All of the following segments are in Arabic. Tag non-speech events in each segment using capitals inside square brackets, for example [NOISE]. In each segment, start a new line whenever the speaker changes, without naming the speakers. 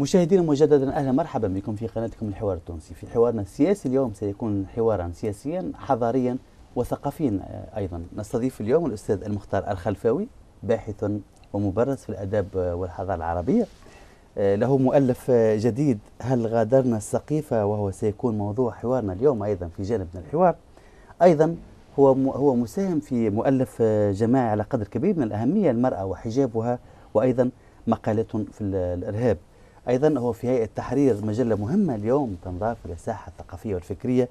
مشاهدينا مجددا اهلا مرحبا بكم في قناتكم الحوار التونسي في حوارنا السياسي اليوم سيكون حوارا سياسيا حضاريا وثقافيا آه، ايضا نستضيف اليوم الاستاذ المختار الخلفاوي باحث ومبرز في الاداب والحضاره العربيه آه، له مؤلف جديد هل غادرنا السقيفه وهو سيكون موضوع حوارنا اليوم ايضا في جانب من الحوار ايضا هو هو مساهم في مؤلف آه، جماعي على قدر كبير من الاهميه المراه وحجابها وايضا مقالات في الارهاب أيضا هو في هيئة تحرير مجلة مهمة اليوم تنضاف إلى الساحة الثقافية والفكرية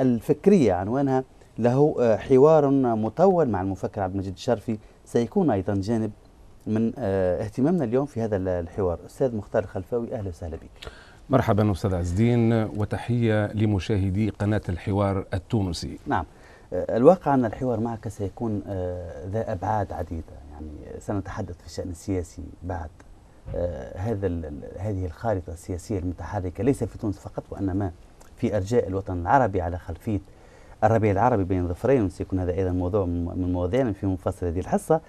الفكرية عنوانها له آه، حوار مطول مع المفكر عبد المجيد الشرفي سيكون أيضا جانب من آه، اهتمامنا اليوم في هذا الحوار أستاذ مختار الخلفاوي أهلا وسهلا بك
مرحبا أستاذ عز الدين وتحية لمشاهدي قناة
الحوار التونسي نعم آه، الواقع أن الحوار معك سيكون ذا أبعاد عديدة يعني سنتحدث في الشأن السياسي بعد آه، هذا هذه الخارطة السياسية المتحركة ليس في تونس فقط وإنما في أرجاء الوطن العربي على خلفية الربيع العربي بين ظفرين سيكون هذا أيضا موضوع من مواضيعنا في منفصل هذه الحصة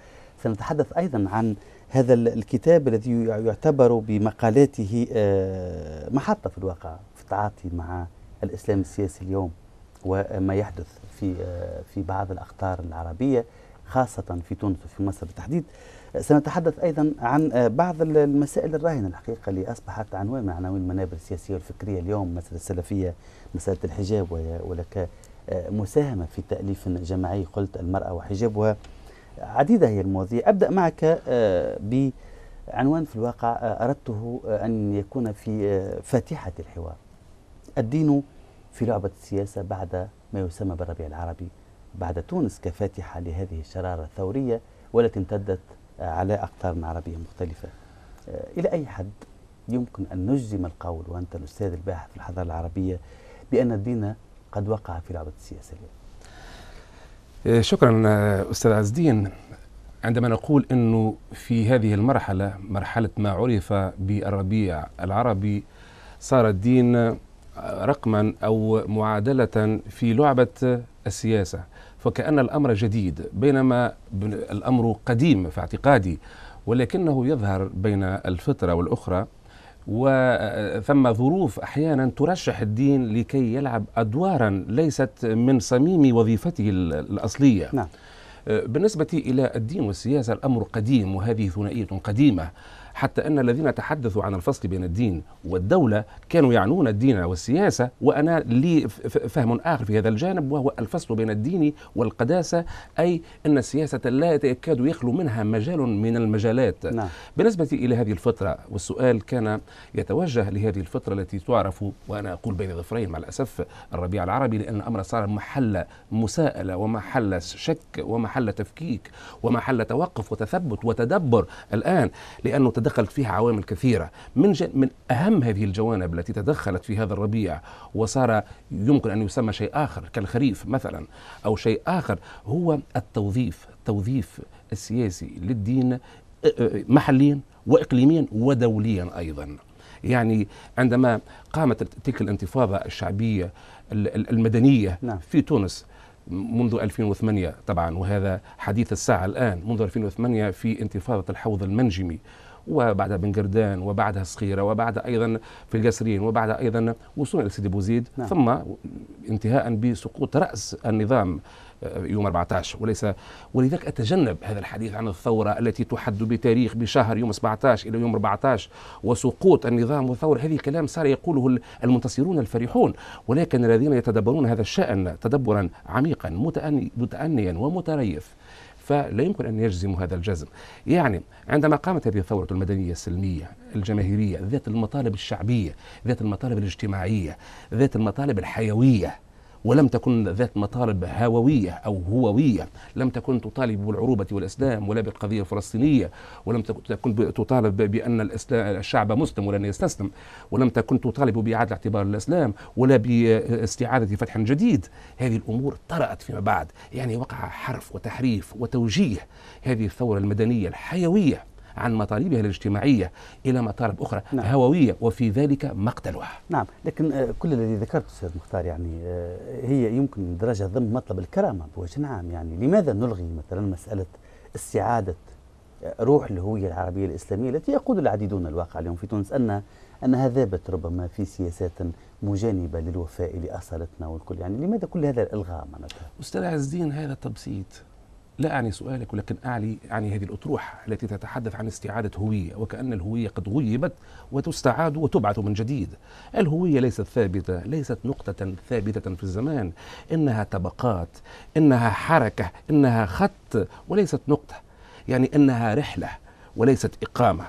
سنتحدث أيضا عن هذا الكتاب الذي يعتبر بمقالاته آه، محطة في الواقع في التعاطي مع الإسلام السياسي اليوم وما يحدث في آه، في بعض الأقطار العربية خاصة في تونس وفي مصر بالتحديد سنتحدث أيضا عن بعض المسائل الراهنة الحقيقة اللي أصبحت عنوان من عناوين المنابر السياسية والفكرية اليوم مسألة السلفية مسألة الحجاب ولك مساهمة في تأليف جماعي قلت المرأة وحجابها عديدة هي المواضيع أبدأ معك آه، بعنوان في الواقع آه، أردته آه، أن يكون في فاتحة الحوار الدين في لعبة السياسة بعد ما يسمى بالربيع العربي بعد تونس كفاتحة لهذه الشرارة الثورية والتي امتدت على أقطار عربية مختلفة آه، إلى أي حد يمكن أن نجزم القول وأنت الأستاذ الباحث في الحضارة العربية بأن الدين قد وقع في لعبة السياسة اليوم
آه، شكرا آه، أستاذ عز الدين عندما نقول أنه في هذه المرحلة مرحلة ما عرف بالربيع العربي صار الدين رقما أو معادلة في لعبة السياسة فكأن الأمر جديد بينما الأمر قديم في اعتقادي ولكنه يظهر بين الفترة والأخرى وثم ظروف أحيانا ترشح الدين لكي يلعب أدوارا ليست من صميم وظيفته الأصلية نعم. أه، بالنسبة إلى الدين والسياسة الأمر قديم وهذه ثنائية قديمة حتى أن الذين تحدثوا عن الفصل بين الدين والدولة كانوا يعنون الدين والسياسة وأنا لي فهم آخر في هذا الجانب وهو الفصل بين الدين والقداسة أي أن السياسة لا يكاد يخلو منها مجال من المجالات نعم. بالنسبة إلى هذه الفترة والسؤال كان يتوجه لهذه الفترة التي تعرف وأنا أقول بين ظفرين مع الأسف الربيع العربي لأن الأمر صار محل مساءلة ومحل شك ومحل تفكيك ومحل توقف وتثبت وتدبر الآن لأنه تدخلت فيها عوامل كثيرة من, من أهم هذه الجوانب التي تدخلت في هذا الربيع وصار يمكن أن يسمى شيء آخر كالخريف مثلا أو شيء آخر هو التوظيف التوظيف السياسي للدين محليا وإقليميا ودوليا أيضا يعني عندما قامت تلك الانتفاضة الشعبية المدنية نعم. في تونس منذ 2008 طبعا وهذا حديث الساعة الآن منذ 2008 في انتفاضة الحوض المنجمي وبعدها بن قردان وبعدها الصخيرة وبعدها أيضا في القسرين وبعدها أيضا وصولا إلى سيدي بوزيد نعم. ثم انتهاء بسقوط رأس النظام آه، يوم 14 وليس ولذلك اتجنب هذا الحديث عن الثوره التي تحد بتاريخ بشهر يوم 17 الى يوم 14 وسقوط النظام والثوره هذه كلام صار يقوله المنتصرون الفرحون ولكن الذين يتدبرون هذا الشان تدبرا عميقا متأنيا ومتريث فلا يمكن أن يجزم هذا الجزم يعني عندما قامت هذه الثورة المدنية السلمية الجماهيرية ذات المطالب الشعبية ذات المطالب الاجتماعية ذات المطالب الحيوية ولم تكن ذات مطالب هووية أو هووية لم تكن تطالب بالعروبة والإسلام ولا بالقضية الفلسطينية ولم تكن تطالب بأن الإسلام الشعب مسلم ولن يستسلم ولم تكن تطالب بإعادة اعتبار الإسلام ولا باستعادة فتح جديد هذه الأمور طرأت فيما بعد يعني وقع حرف وتحريف وتوجيه هذه الثورة المدنية الحيوية عن مطالبها الاجتماعية إلى مطالب أخرى نعم. هووية وفي ذلك مقتلها
نعم لكن آه، كل الذي ذكرته أستاذ مختار يعني آه، هي يمكن درجة ضمن مطلب الكرامة بوجه عام يعني لماذا نلغي مثلا مسألة استعادة آه، روح الهوية العربية الإسلامية التي يقود العديدون الواقع اليوم في تونس أن أنها ذابت ربما في سياسات مجانبة للوفاء لأصالتنا والكل يعني لماذا كل هذا الإلغاء معناتها؟
أستاذ عز الدين هذا تبسيط لا أعني سؤالك ولكن أعني, أعني هذه الأطروحة التي تتحدث عن استعادة هوية وكأن الهوية قد غيبت وتستعاد وتبعث من جديد الهوية ليست ثابتة ليست نقطة ثابتة في الزمان إنها طبقات إنها حركة إنها خط وليست نقطة يعني إنها رحلة وليست إقامة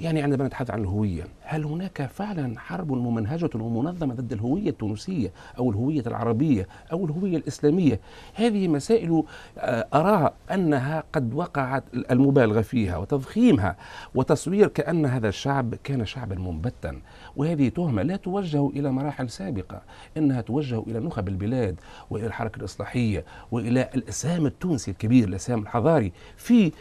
يعني عندما نتحدث عن الهوية هل هناك فعلا حرب ممنهجة ومنظمة ضد الهوية التونسية أو الهوية العربية أو الهوية الإسلامية هذه مسائل آه، أرى أنها قد وقعت المبالغة فيها وتضخيمها وتصوير كأن هذا الشعب كان شعبا منبتا وهذه تهمة لا توجه إلى مراحل سابقة إنها توجه إلى نخب البلاد وإلى الحركة الإصلاحية وإلى الإسهام التونسي الكبير الإسهام الحضاري في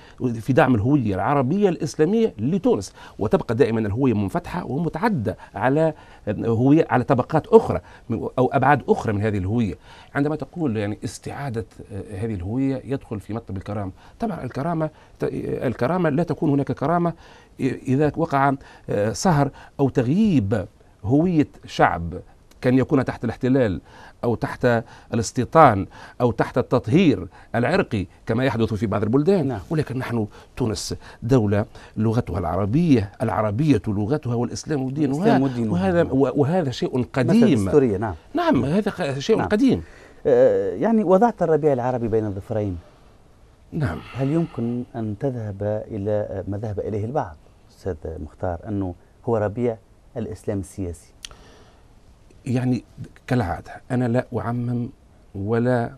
في دعم الهوية العربية الإسلامية لتونس وتبقى دائما الهوية منفتحة واضحه ومتعده على هويه على طبقات اخرى او ابعاد اخرى من هذه الهويه عندما تقول يعني استعاده آه، هذه الهويه يدخل في مطلب الكرامه طبعا الكرامه الكرامه لا تكون هناك كرامه اذا وقع آه، سهر او تغييب هويه شعب كان يكون تحت الاحتلال أو تحت الاستيطان أو تحت التطهير العرقي كما يحدث في بعض البلدان نعم. ولكن نحن تونس دولة لغتها العربية العربية لغتها والإسلام دينها ودين وهذا, وهذا شيء قديم نعم نعم هذا شيء نعم. قديم
آه، يعني وضعت الربيع العربي بين الظفرين نعم هل يمكن أن تذهب إلى ما ذهب إليه البعض أستاذ مختار أنه هو ربيع الإسلام السياسي يعني كالعاده انا لا اعمم
ولا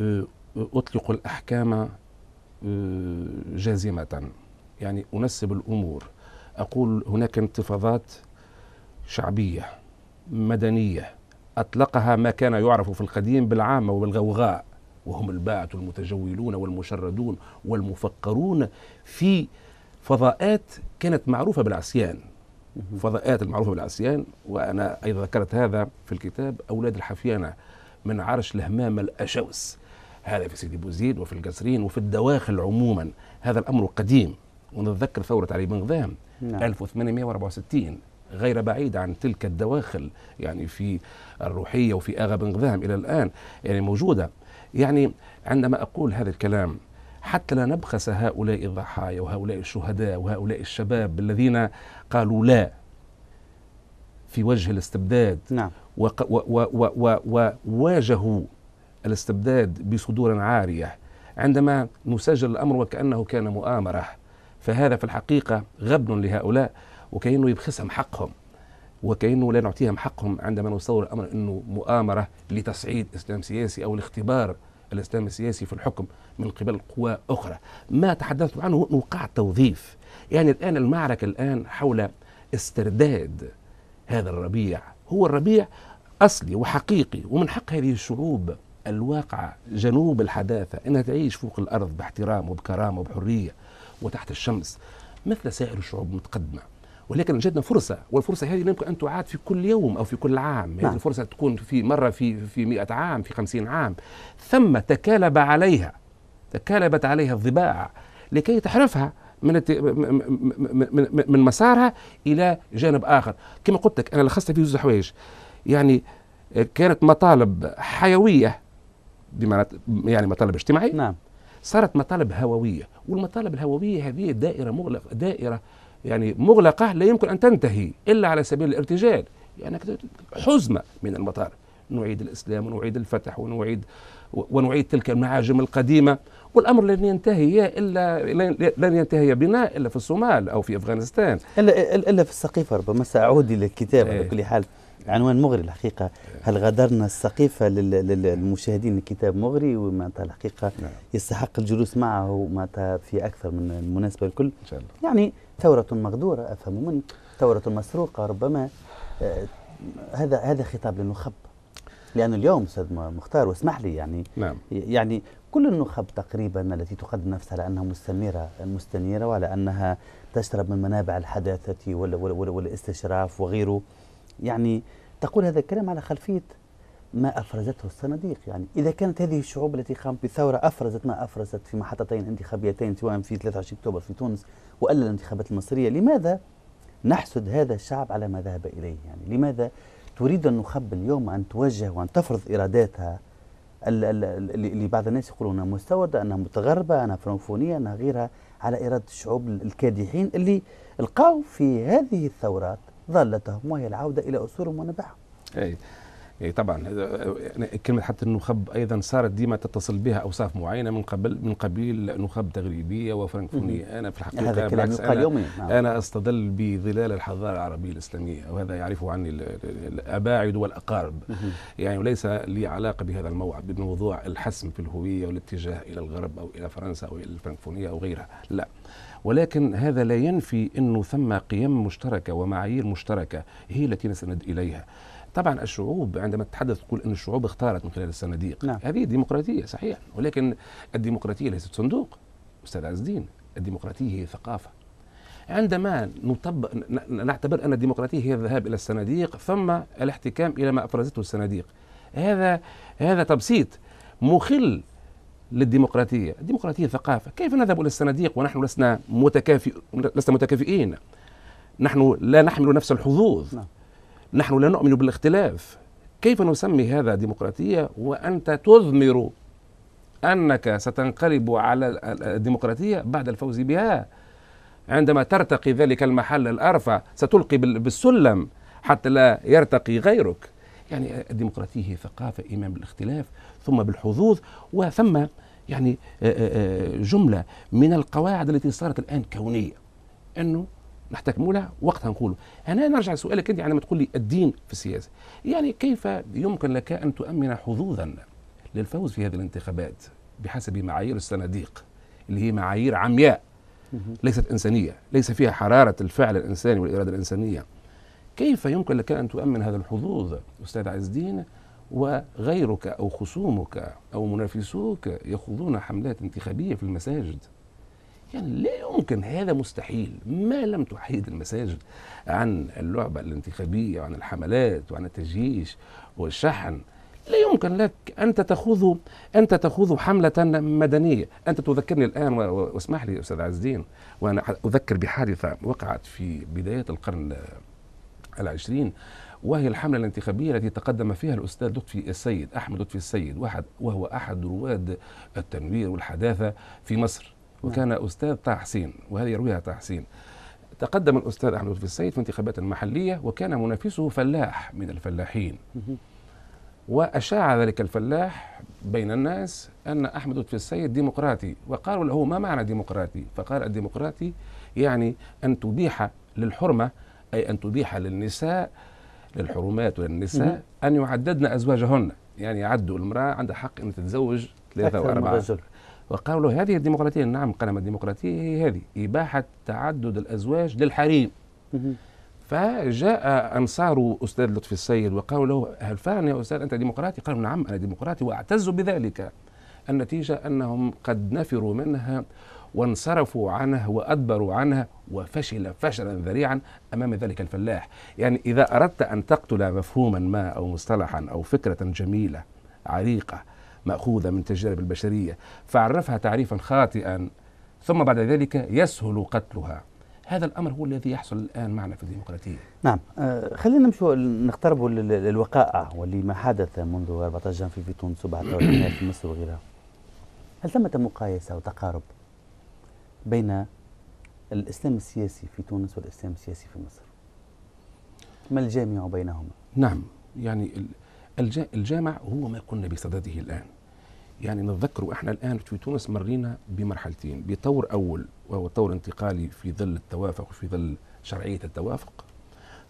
آه، اطلق الاحكام آه، جازمه يعني انسب الامور اقول هناك انتفاضات شعبيه مدنيه اطلقها ما كان يعرف في القديم بالعامه وبالغوغاء وهم الباعة المتجولون والمشردون والمفقرون في فضاءات كانت معروفة بالعصيان فضاءات المعروفة بالعصيان وأنا أيضا ذكرت هذا في الكتاب أولاد الحفيانة من عرش لهمام الأشوس هذا في سيدي بوزيد وفي القصرين وفي الدواخل عموما هذا الأمر قديم ونتذكر ثورة علي بن غذام نعم. 1864 غير بعيد عن تلك الدواخل يعني في الروحية وفي آغا بن غذام إلى الآن يعني موجودة يعني عندما أقول هذا الكلام حتى لا نبخس هؤلاء الضحايا وهؤلاء الشهداء وهؤلاء الشباب الذين قالوا لا في وجه الاستبداد نعم. وواجهوا الاستبداد بصدور عارية عندما نسجل الأمر وكأنه كان مؤامرة فهذا في الحقيقة غبن لهؤلاء وكأنه يبخسهم حقهم وكأنه لا نعطيهم حقهم عندما نصور الأمر أنه مؤامرة لتصعيد إسلام سياسي أو الاختبار الإسلام السياسي في الحكم من قبل قوى أخرى ما تحدثت عنه وقع توظيف يعني الآن المعركة الآن حول استرداد هذا الربيع هو الربيع أصلي وحقيقي ومن حق هذه الشعوب الواقعة جنوب الحداثة أنها تعيش فوق الأرض باحترام وبكرامة وبحرية وتحت الشمس مثل سائر الشعوب المتقدمة ولكن جاتنا فرصة والفرصة هذه يمكن أن تعاد في كل يوم أو في كل عام يعني نعم. هذه الفرصة تكون في مرة في في 100 عام في 50 عام ثم تكالب عليها تكالبت عليها الضباع لكي تحرفها من من من مسارها الى جانب اخر كما قلت لك انا لخصت في زوج حوايج يعني آه، كانت مطالب حيويه بمعنى يعني مطالب اجتماعيه نعم صارت مطالب هوويه والمطالب الهوويه هذه دائره مغلقه دائره يعني مغلقة لا يمكن أن تنتهي إلا على سبيل الارتجال يعني حزمة من المطار نعيد الإسلام ونعيد الفتح ونعيد ونعيد تلك المعاجم القديمة والأمر لن ينتهي
إلا لن ينتهي بنا إلا في الصومال أو في أفغانستان إلا, إلا في السقيفة ربما سأعود إلى الكتاب على إيه. كل حال عنوان مغري الحقيقة هل غادرنا السقيفة للمشاهدين الكتاب مغري ومعناتها الحقيقة نعم. يستحق الجلوس معه معناتها في أكثر من مناسبة الكل إن شاء الله. يعني ثورة مغدورة أفهم منك ثورة مسروقة ربما آه، هذا هذا خطاب للنخب لأن اليوم أستاذ مختار واسمح لي يعني نعم. يعني كل النخب تقريبا التي تقدم نفسها على أنها مستنيرة مستنيرة وعلى أنها تشرب من منابع الحداثة والاستشراف وغيره يعني تقول هذا الكلام على خلفية ما أفرزته الصناديق يعني إذا كانت هذه الشعوب التي قامت بثورة أفرزت ما أفرزت في محطتين انتخابيتين سواء في 23 أكتوبر في تونس وألا الانتخابات المصرية لماذا نحسد هذا الشعب على ما ذهب إليه يعني لماذا تريد النخب اليوم أن توجه وأن تفرض إراداتها اللي بعض الناس يقولون انها مستورده انها متغربه انها فرنفونيه انها غيرها على اراده الشعوب الكادحين اللي القوا في هذه الثورات ظلتهم وهي العوده الى اصولهم ونبعهم.
إيه، طبعا يعني كلمة حتى النخب أيضا صارت ديما تتصل بها أوصاف معينة من قبل من قبيل نخب تغريبية وفرنكفونية أنا في الحقيقة هذا كلام يقال يوميا نعم. أنا أستدل بظلال الحضارة العربية الإسلامية وهذا يعرفه عني الأباعد والأقارب يعني وليس لي علاقة بهذا الموعد بموضوع الحسم في الهوية والاتجاه إلى الغرب أو إلى فرنسا أو إلى الفرنكفونية أو غيرها لا ولكن هذا لا ينفي أنه ثم قيم مشتركة ومعايير مشتركة هي التي نسند إليها طبعا الشعوب عندما تتحدث تقول ان الشعوب اختارت من خلال الصناديق نعم. هذه ديمقراطيه صحيح ولكن الديمقراطيه ليست صندوق استاذ عز الدين الديمقراطيه هي ثقافه عندما نطبق نعتبر ان الديمقراطيه هي الذهاب الى الصناديق ثم الاحتكام الى ما افرزته الصناديق هذا هذا تبسيط مخل للديمقراطيه، الديمقراطيه ثقافه، كيف نذهب الى الصناديق ونحن لسنا متكافئ لسنا متكافئين؟ نحن لا نحمل نفس الحظوظ نعم. نحن لا نؤمن بالاختلاف كيف نسمي هذا ديمقراطية وأنت تضمر أنك ستنقلب على الديمقراطية بعد الفوز بها عندما ترتقي ذلك المحل الأرفع ستلقي بالسلم حتى لا يرتقي غيرك يعني الديمقراطية هي ثقافة إيمان بالاختلاف ثم بالحظوظ وثم يعني جملة من القواعد التي صارت الآن كونية أنه نحتكموا لها وقتها نقولوا هنا نرجع لسؤالك انت عندما يعني تقول لي الدين في السياسه يعني كيف يمكن لك ان تؤمن حظوظا للفوز في هذه الانتخابات بحسب معايير الصناديق اللي هي معايير عمياء ليست انسانيه ليس فيها حراره الفعل الانساني والاراده الانسانيه كيف يمكن لك ان تؤمن هذا الحظوظ استاذ عز الدين وغيرك او خصومك او منافسوك يخوضون حملات انتخابيه في المساجد يعني لا يمكن هذا مستحيل ما لم تحيد المساجد عن اللعبة الانتخابية وعن الحملات وعن التجييش والشحن لا يمكن لك أنت تخوض أنت تخوض حملة مدنية أنت تذكرني الآن واسمح لي أستاذ عز الدين وأنا أذكر بحادثة وقعت في بداية القرن العشرين وهي الحملة الانتخابية التي تقدم فيها الأستاذ لطفي السيد أحمد لطفي السيد واحد وهو أحد رواد التنوير والحداثة في مصر وكان نعم. أستاذ طه حسين وهذه يرويها طه حسين تقدم الأستاذ أحمد في السيد في الانتخابات المحلية وكان منافسه فلاح من الفلاحين وأشاع ذلك الفلاح بين الناس أن أحمد في السيد ديمقراطي وقالوا له ما معنى ديمقراطي فقال الديمقراطي يعني أن تبيح للحرمة أي أن تبيح للنساء للحرمات وللنساء أن يعددن أزواجهن يعني يعدوا المرأة عندها حق أن تتزوج ثلاثة وأربعة وقالوا له هذه الديمقراطية نعم قال ما الديمقراطية هي هذه إباحة تعدد الأزواج للحريم فجاء أنصار أستاذ لطفي السيد وقالوا له هل فعلا يا أستاذ أنت ديمقراطي قالوا نعم أنا ديمقراطي وأعتز بذلك النتيجة أنهم قد نفروا منها وانصرفوا عنها وأدبروا عنها وفشل فشلا ذريعا أمام ذلك الفلاح يعني إذا أردت أن تقتل مفهوما ما أو مصطلحا أو فكرة جميلة عريقة ماخوذه من تجارب البشريه فعرفها تعريفا خاطئا ثم
بعد ذلك يسهل قتلها
هذا الامر هو الذي يحصل الان معنا في الديمقراطيه
نعم آه خلينا نمشوا نقتربوا للوقائع واللي ما حدث منذ 14 جنفي في تونس وبعد [COUGHS] في مصر وغيرها هل ثمة مقايسة وتقارب بين الإسلام السياسي في تونس والإسلام السياسي في مصر ما الجامع بينهما؟ نعم يعني الجامع هو ما كنا
بصدده الآن يعني نتذكروا احنا الان في تونس مرينا بمرحلتين بطور اول وهو طور انتقالي في ظل التوافق وفي ظل شرعيه التوافق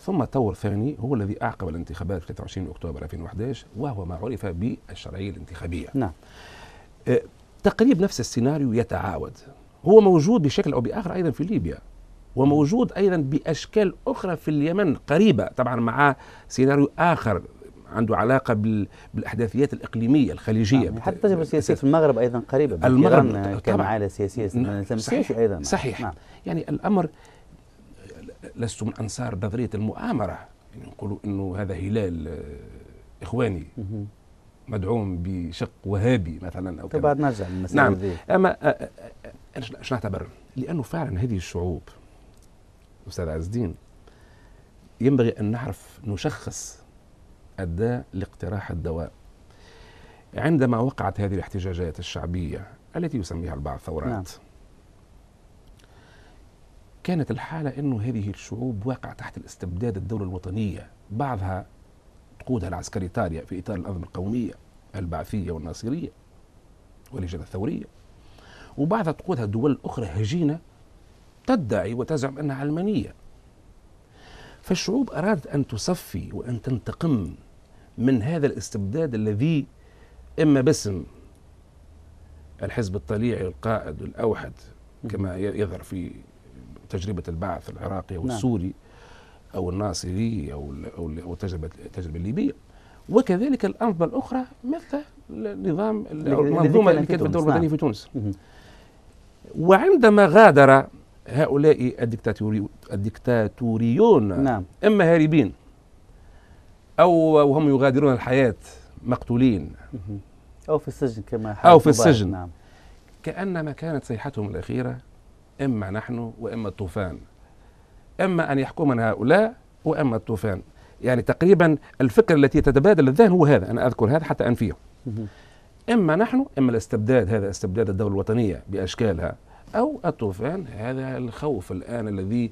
ثم طور ثاني هو الذي اعقب الانتخابات في 23 اكتوبر 2011 وهو ما عرف بالشرعيه الانتخابيه. نعم. آه، تقريب نفس السيناريو يتعاود هو موجود بشكل او باخر ايضا في ليبيا وموجود ايضا باشكال اخرى في اليمن قريبه طبعا مع سيناريو اخر عنده علاقه بال... بالاحداثيات الاقليميه الخليجيه نعم. حتى
التجربه السياسيه في المغرب ايضا قريبه المغرب على
سياسيه نعم، صحيح. ايضا صحيح نعم. يعني الامر لست من انصار نظريه المؤامره يعني نقولوا انه هذا هلال آه، اخواني مدعوم بشق وهابي مثلا او طيب، بعد نرجع للمساله نعم دي. اما آه، آه، ايش نعتبر لانه فعلا هذه الشعوب استاذ عز الدين ينبغي ان نعرف نشخص أدى لاقتراح الدواء عندما وقعت هذه الاحتجاجات الشعبية التي يسميها البعض ثورات نعم. كانت الحالة أنه هذه الشعوب واقعة تحت الاستبداد الدولة الوطنية بعضها تقودها العسكرية طارية في إطار الأنظمة القومية البعثية والناصرية والهجرة الثورية وبعضها تقودها دول أخرى هجينة تدعي وتزعم أنها علمانية فالشعوب أرادت أن تصفي وأن تنتقم من هذا الاستبداد الذي إما باسم الحزب الطليعي القائد الأوحد كما يظهر في تجربة البعث العراقي أو نعم. السوري أو الناصري أو أو تجربة التجربة الليبية وكذلك الأنظمة الأخرى مثل نظام المنظومة اللي كانت في في تونس نعم. وعندما غادر هؤلاء الديكتاتوريون الدكتاتوريون نعم. إما هاربين أو وهم يغادرون الحياة مقتولين أو في السجن كما أو في السجن نعم. كأنما كانت صيحتهم الأخيرة إما نحن وإما الطوفان إما أن يحكمنا هؤلاء وإما الطوفان يعني تقريبا الفكرة التي تتبادل الذهن هو هذا أنا أذكر هذا حتى أنفيه إما نحن إما الاستبداد هذا استبداد الدولة الوطنية بأشكالها أو الطوفان هذا الخوف الآن الذي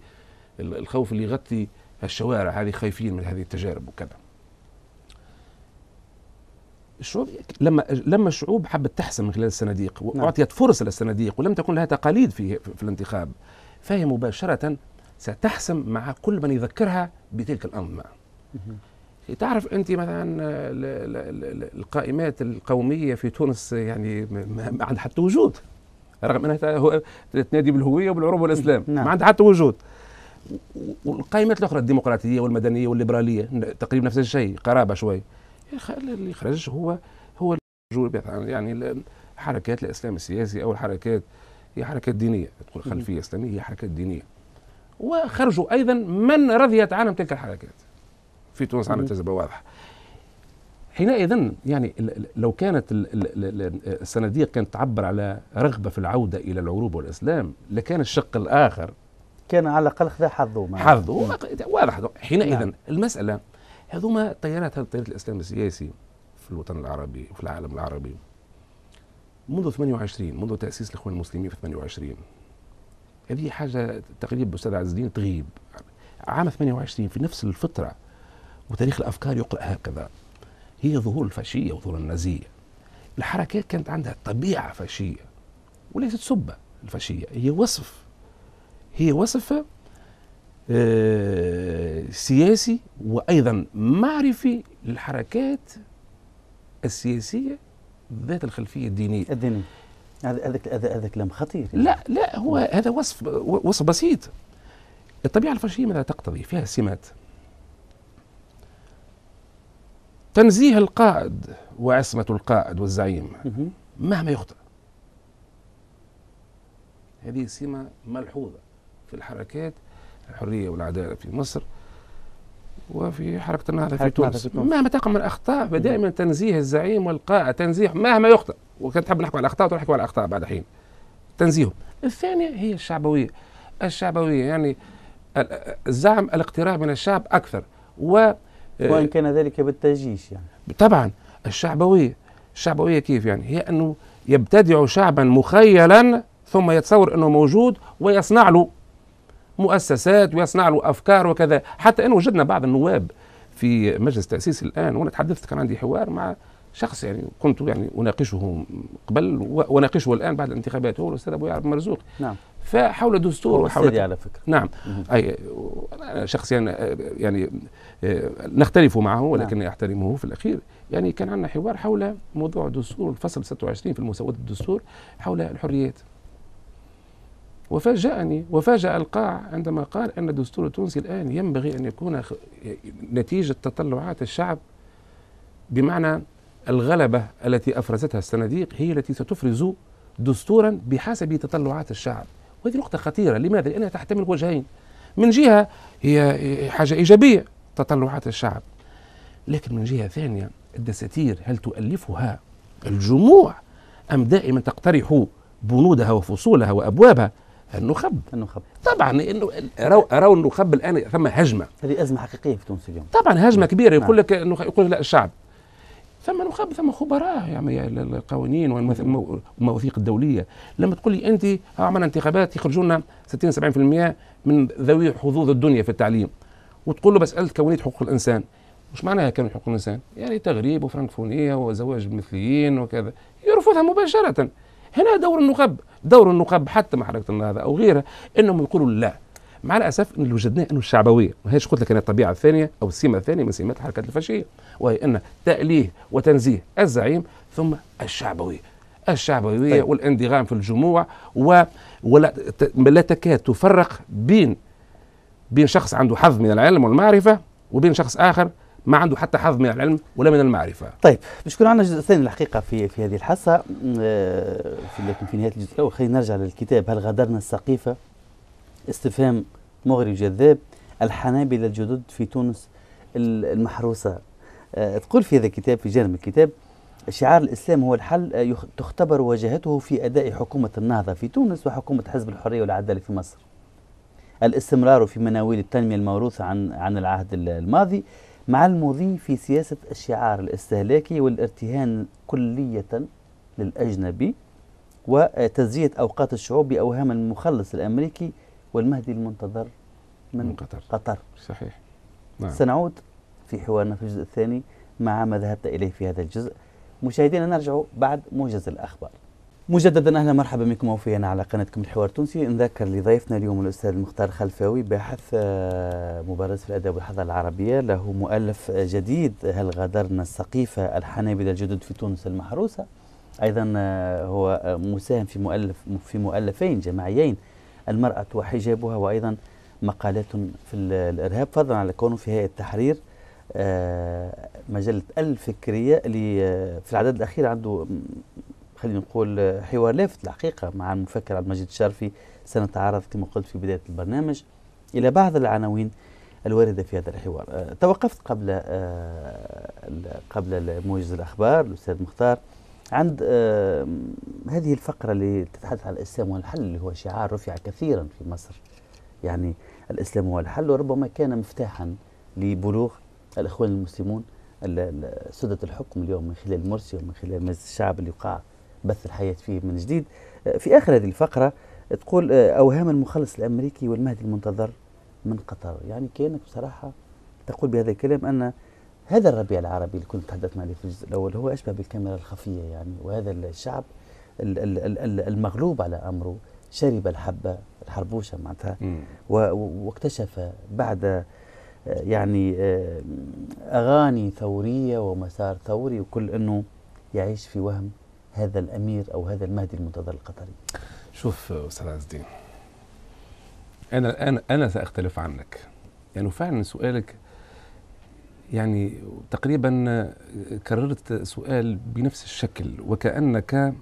الخوف اللي يغطي الشوارع هذه خايفين من هذه التجارب وكذا الشعوب لما لما الشعوب حبت تحسن من خلال الصناديق نعم. واعطيت فرصه للصناديق ولم تكن لها تقاليد في في الانتخاب فهي مباشره ستحسم مع كل من يذكرها بتلك الانظمه. تعرف انت مثلا القائمات القوميه في تونس يعني ما عندها حتى وجود رغم انها هو تنادي بالهويه وبالعروبه والاسلام نعم. ما عندها حتى وجود والقائمات الاخرى الديمقراطيه والمدنيه والليبراليه تقريبا نفس الشيء قرابه شوي اللي خرج هو هو يعني حركات الاسلام السياسي او الحركات هي حركات دينيه تقول خلفيه اسلاميه هي حركات دينيه وخرجوا ايضا من رضيت عنهم تلك الحركات في تونس عندنا تجربه واضحه حينئذ يعني لو كانت الصناديق كانت تعبر على رغبه في العوده الى العروبه والاسلام لكان الشق الاخر
كان على الاقل خذا حظه حظه نعم. واضح
حينئذ نعم. المساله هذوما التيارات هذا تيار الاسلام السياسي في الوطن العربي وفي العالم العربي منذ 28 منذ تاسيس الاخوان المسلمين في 28 هذه حاجه تقريبا استاذ عز الدين تغيب عام 28 في نفس الفتره وتاريخ الافكار يقرا هكذا هي ظهور الفاشيه وظهور النازيه الحركات كانت عندها طبيعه فاشيه وليست سبه الفاشيه هي وصف هي وصف آه، سياسي وايضا معرفي للحركات السياسيه ذات الخلفيه الدينيه الدينيه هذا هذا هذا كلام خطير يعني. لا لا هو هذا وصف وصف بسيط الطبيعه الفاشيه ماذا تقتضي؟ فيها سمات تنزيه القائد وعصمة القائد والزعيم مهما يخطئ هذه سمة ملحوظة في الحركات الحرية والعدالة في مصر وفي حركة النهضة في تونس مهما تقع من أخطاء فدائما تنزيه الزعيم والقائد تنزيه مهما يخطئ وكنت تحب نحكي على الأخطاء تحكي على الأخطاء بعد حين تنزيهم الثانية هي الشعبوية الشعبوية يعني الزعم الاقتراب من الشعب أكثر و إيه. وان
كان ذلك بالتجيش يعني
طبعا الشعبويه الشعبويه كيف يعني هي انه يبتدع شعبا مخيلا ثم يتصور انه موجود ويصنع له مؤسسات ويصنع له افكار وكذا حتى انه وجدنا بعض النواب في مجلس تاسيس الان وانا تحدثت كان عندي حوار مع شخص يعني كنت يعني اناقشه قبل واناقشه الان بعد الانتخابات هو الاستاذ ابو يعرب مرزوق نعم فحول دستور وحول على فكره نعم اي انا شخصيا يعني, يعني، آه، نختلف معه ولكن نعم. احترمه في الاخير يعني كان عندنا حوار حول موضوع دستور الفصل 26 في المسوده الدستور حول الحريات وفاجأني وفاجأ القاع عندما قال أن الدستور التونسي الآن ينبغي أن يكون نتيجة تطلعات الشعب بمعنى الغلبة التي أفرزتها الصناديق هي التي ستفرز دستورا بحسب تطلعات الشعب وهذه نقطة خطيرة لماذا؟ لأنها تحتمل وجهين من جهة هي حاجة إيجابية تطلعات الشعب لكن من جهة ثانية الدساتير هل تؤلفها الجموع أم دائما تقترح بنودها وفصولها وأبوابها النخب النخب طبعا انه رو النخب الان ثم هجمه هذه ازمه حقيقيه في تونس اليوم طبعا هجمه نعم. كبيره يقول لك يقول لا الشعب ثم نخب ثم خبراء يعني القوانين والمواثيق الدوليه لما تقول لي انت آه، عملنا انتخابات يخرجوا لنا 60 70% من ذوي حظوظ الدنيا في التعليم وتقول له بس كونيه حقوق الانسان وش معناها كون حقوق الانسان؟ يعني تغريب وفرنكفونيه وزواج المثليين وكذا يرفضها مباشره هنا دور النخب دور النخب حتى مع حركه النهضه او غيرها انهم يقولوا لا مع الاسف ان اللي وجدناه انه الشعبويه وهيش قلت لك انا الطبيعه الثانيه او السمه الثانيه من سمات الحركات الفاشيه وهي ان تاليه وتنزيه الزعيم ثم الشعبويه الشعبويه طيب. والاندغام في الجموع و ولا لا تكاد تفرق بين بين شخص عنده حظ من العلم والمعرفه
وبين شخص اخر ما عنده حتى حظ من العلم ولا من المعرفه. طيب يكون عندنا جزء ثاني الحقيقه في في هذه الحصه آه، لكن في نهايه الجزء الاول خلينا نرجع للكتاب هل غادرنا السقيفه استفهام مغري جذاب الحنابلة الجدد في تونس المحروسة آه، تقول في هذا الكتاب في جانب الكتاب شعار الإسلام هو الحل آه، تختبر واجهته في أداء حكومة النهضة في تونس وحكومة حزب الحرية والعدالة في مصر الاستمرار في مناويل التنمية الموروثة عن عن العهد الماضي مع المضي في سياسة الشعار الاستهلاكي والارتهان كلية للأجنبي وتزيية أوقات الشعوب بأوهام المخلص الأمريكي والمهدي المنتظر من, من قطر قطر صحيح نعم. سنعود في حوارنا في الجزء الثاني مع ما ذهبت إليه في هذا الجزء مشاهدينا نرجع بعد موجز الأخبار مجددا اهلا مرحبا بكم وفينا على قناتكم الحوار التونسي نذكر لضيفنا اليوم الاستاذ المختار خلفاوي باحث آه، مبارز في الادب والحضاره العربيه له مؤلف جديد هل غادرنا السقيفه الحنابله الجدد في تونس المحروسه ايضا آه، هو آه، مساهم في مؤلف في مؤلفين جماعيين المرأة وحجابها وأيضا مقالات في الإرهاب فضلا على كونه في هيئة التحرير آه، مجلة الفكرية اللي آه، في العدد الأخير عنده خلينا نقول آه، حوار لافت الحقيقة مع المفكر عبد المجيد الشرفي سنتعرض كما قلت في بداية البرنامج إلى بعض العناوين الواردة في هذا الحوار توقفت قبل قبل موجز الأخبار الأستاذ مختار عند آه، هذه الفقرة اللي تتحدث عن الإسلام والحل اللي هو شعار رفع كثيرا في مصر يعني الإسلام والحل وربما كان مفتاحا لبلوغ الإخوان المسلمون سدة الحكم اليوم من خلال مرسي ومن خلال مجلس الشعب اللي وقع بث الحياة فيه من جديد آه، في آخر هذه الفقرة تقول آه، أوهام المخلص الأمريكي والمهدي المنتظر من قطر يعني كأنك بصراحة تقول بهذا الكلام أن هذا الربيع العربي اللي كنت تحدثنا عليه في الجزء الاول هو اشبه بالكاميرا الخفيه يعني وهذا الشعب المغلوب على امره شرب الحبه الحربوشه معناتها واكتشف بعد آه، يعني آه، اغاني ثوريه ومسار ثوري وكل انه يعيش في وهم هذا الامير او هذا المهدي المنتظر القطري. شوف استاذ عز الدين
انا الان انا ساختلف عنك لانه يعني فعلا سؤالك يعني تقريبا كررت سؤال بنفس الشكل وكأنك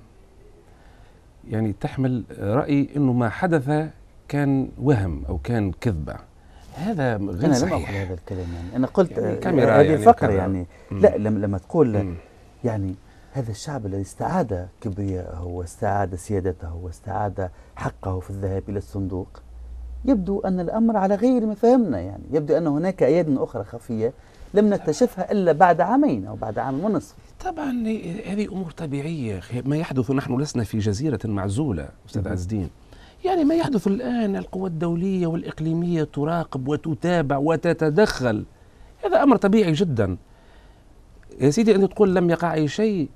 يعني تحمل رأي أنه ما حدث كان وهم أو كان كذبة هذا غير أنا صحيح. لم أقل هذا الكلام يعني أنا قلت يعني كاميرا هذه يعني يعني لا
لما تقول مم. يعني هذا الشعب الذي استعاد كبرياءه واستعاد سيادته واستعاد حقه في الذهاب إلى الصندوق يبدو أن الأمر على غير ما فهمنا يعني يبدو أن هناك أياد أخرى خفية لم نكتشفها إلا بعد عامين أو بعد عام ونصف
طبعا هذه أمور طبيعية ما يحدث نحن لسنا في جزيرة معزولة أستاذ عز الدين يعني ما يحدث الآن القوى الدولية والإقليمية تراقب وتتابع وتتدخل هذا أمر طبيعي جدا يا سيدي أنت تقول لم يقع أي شيء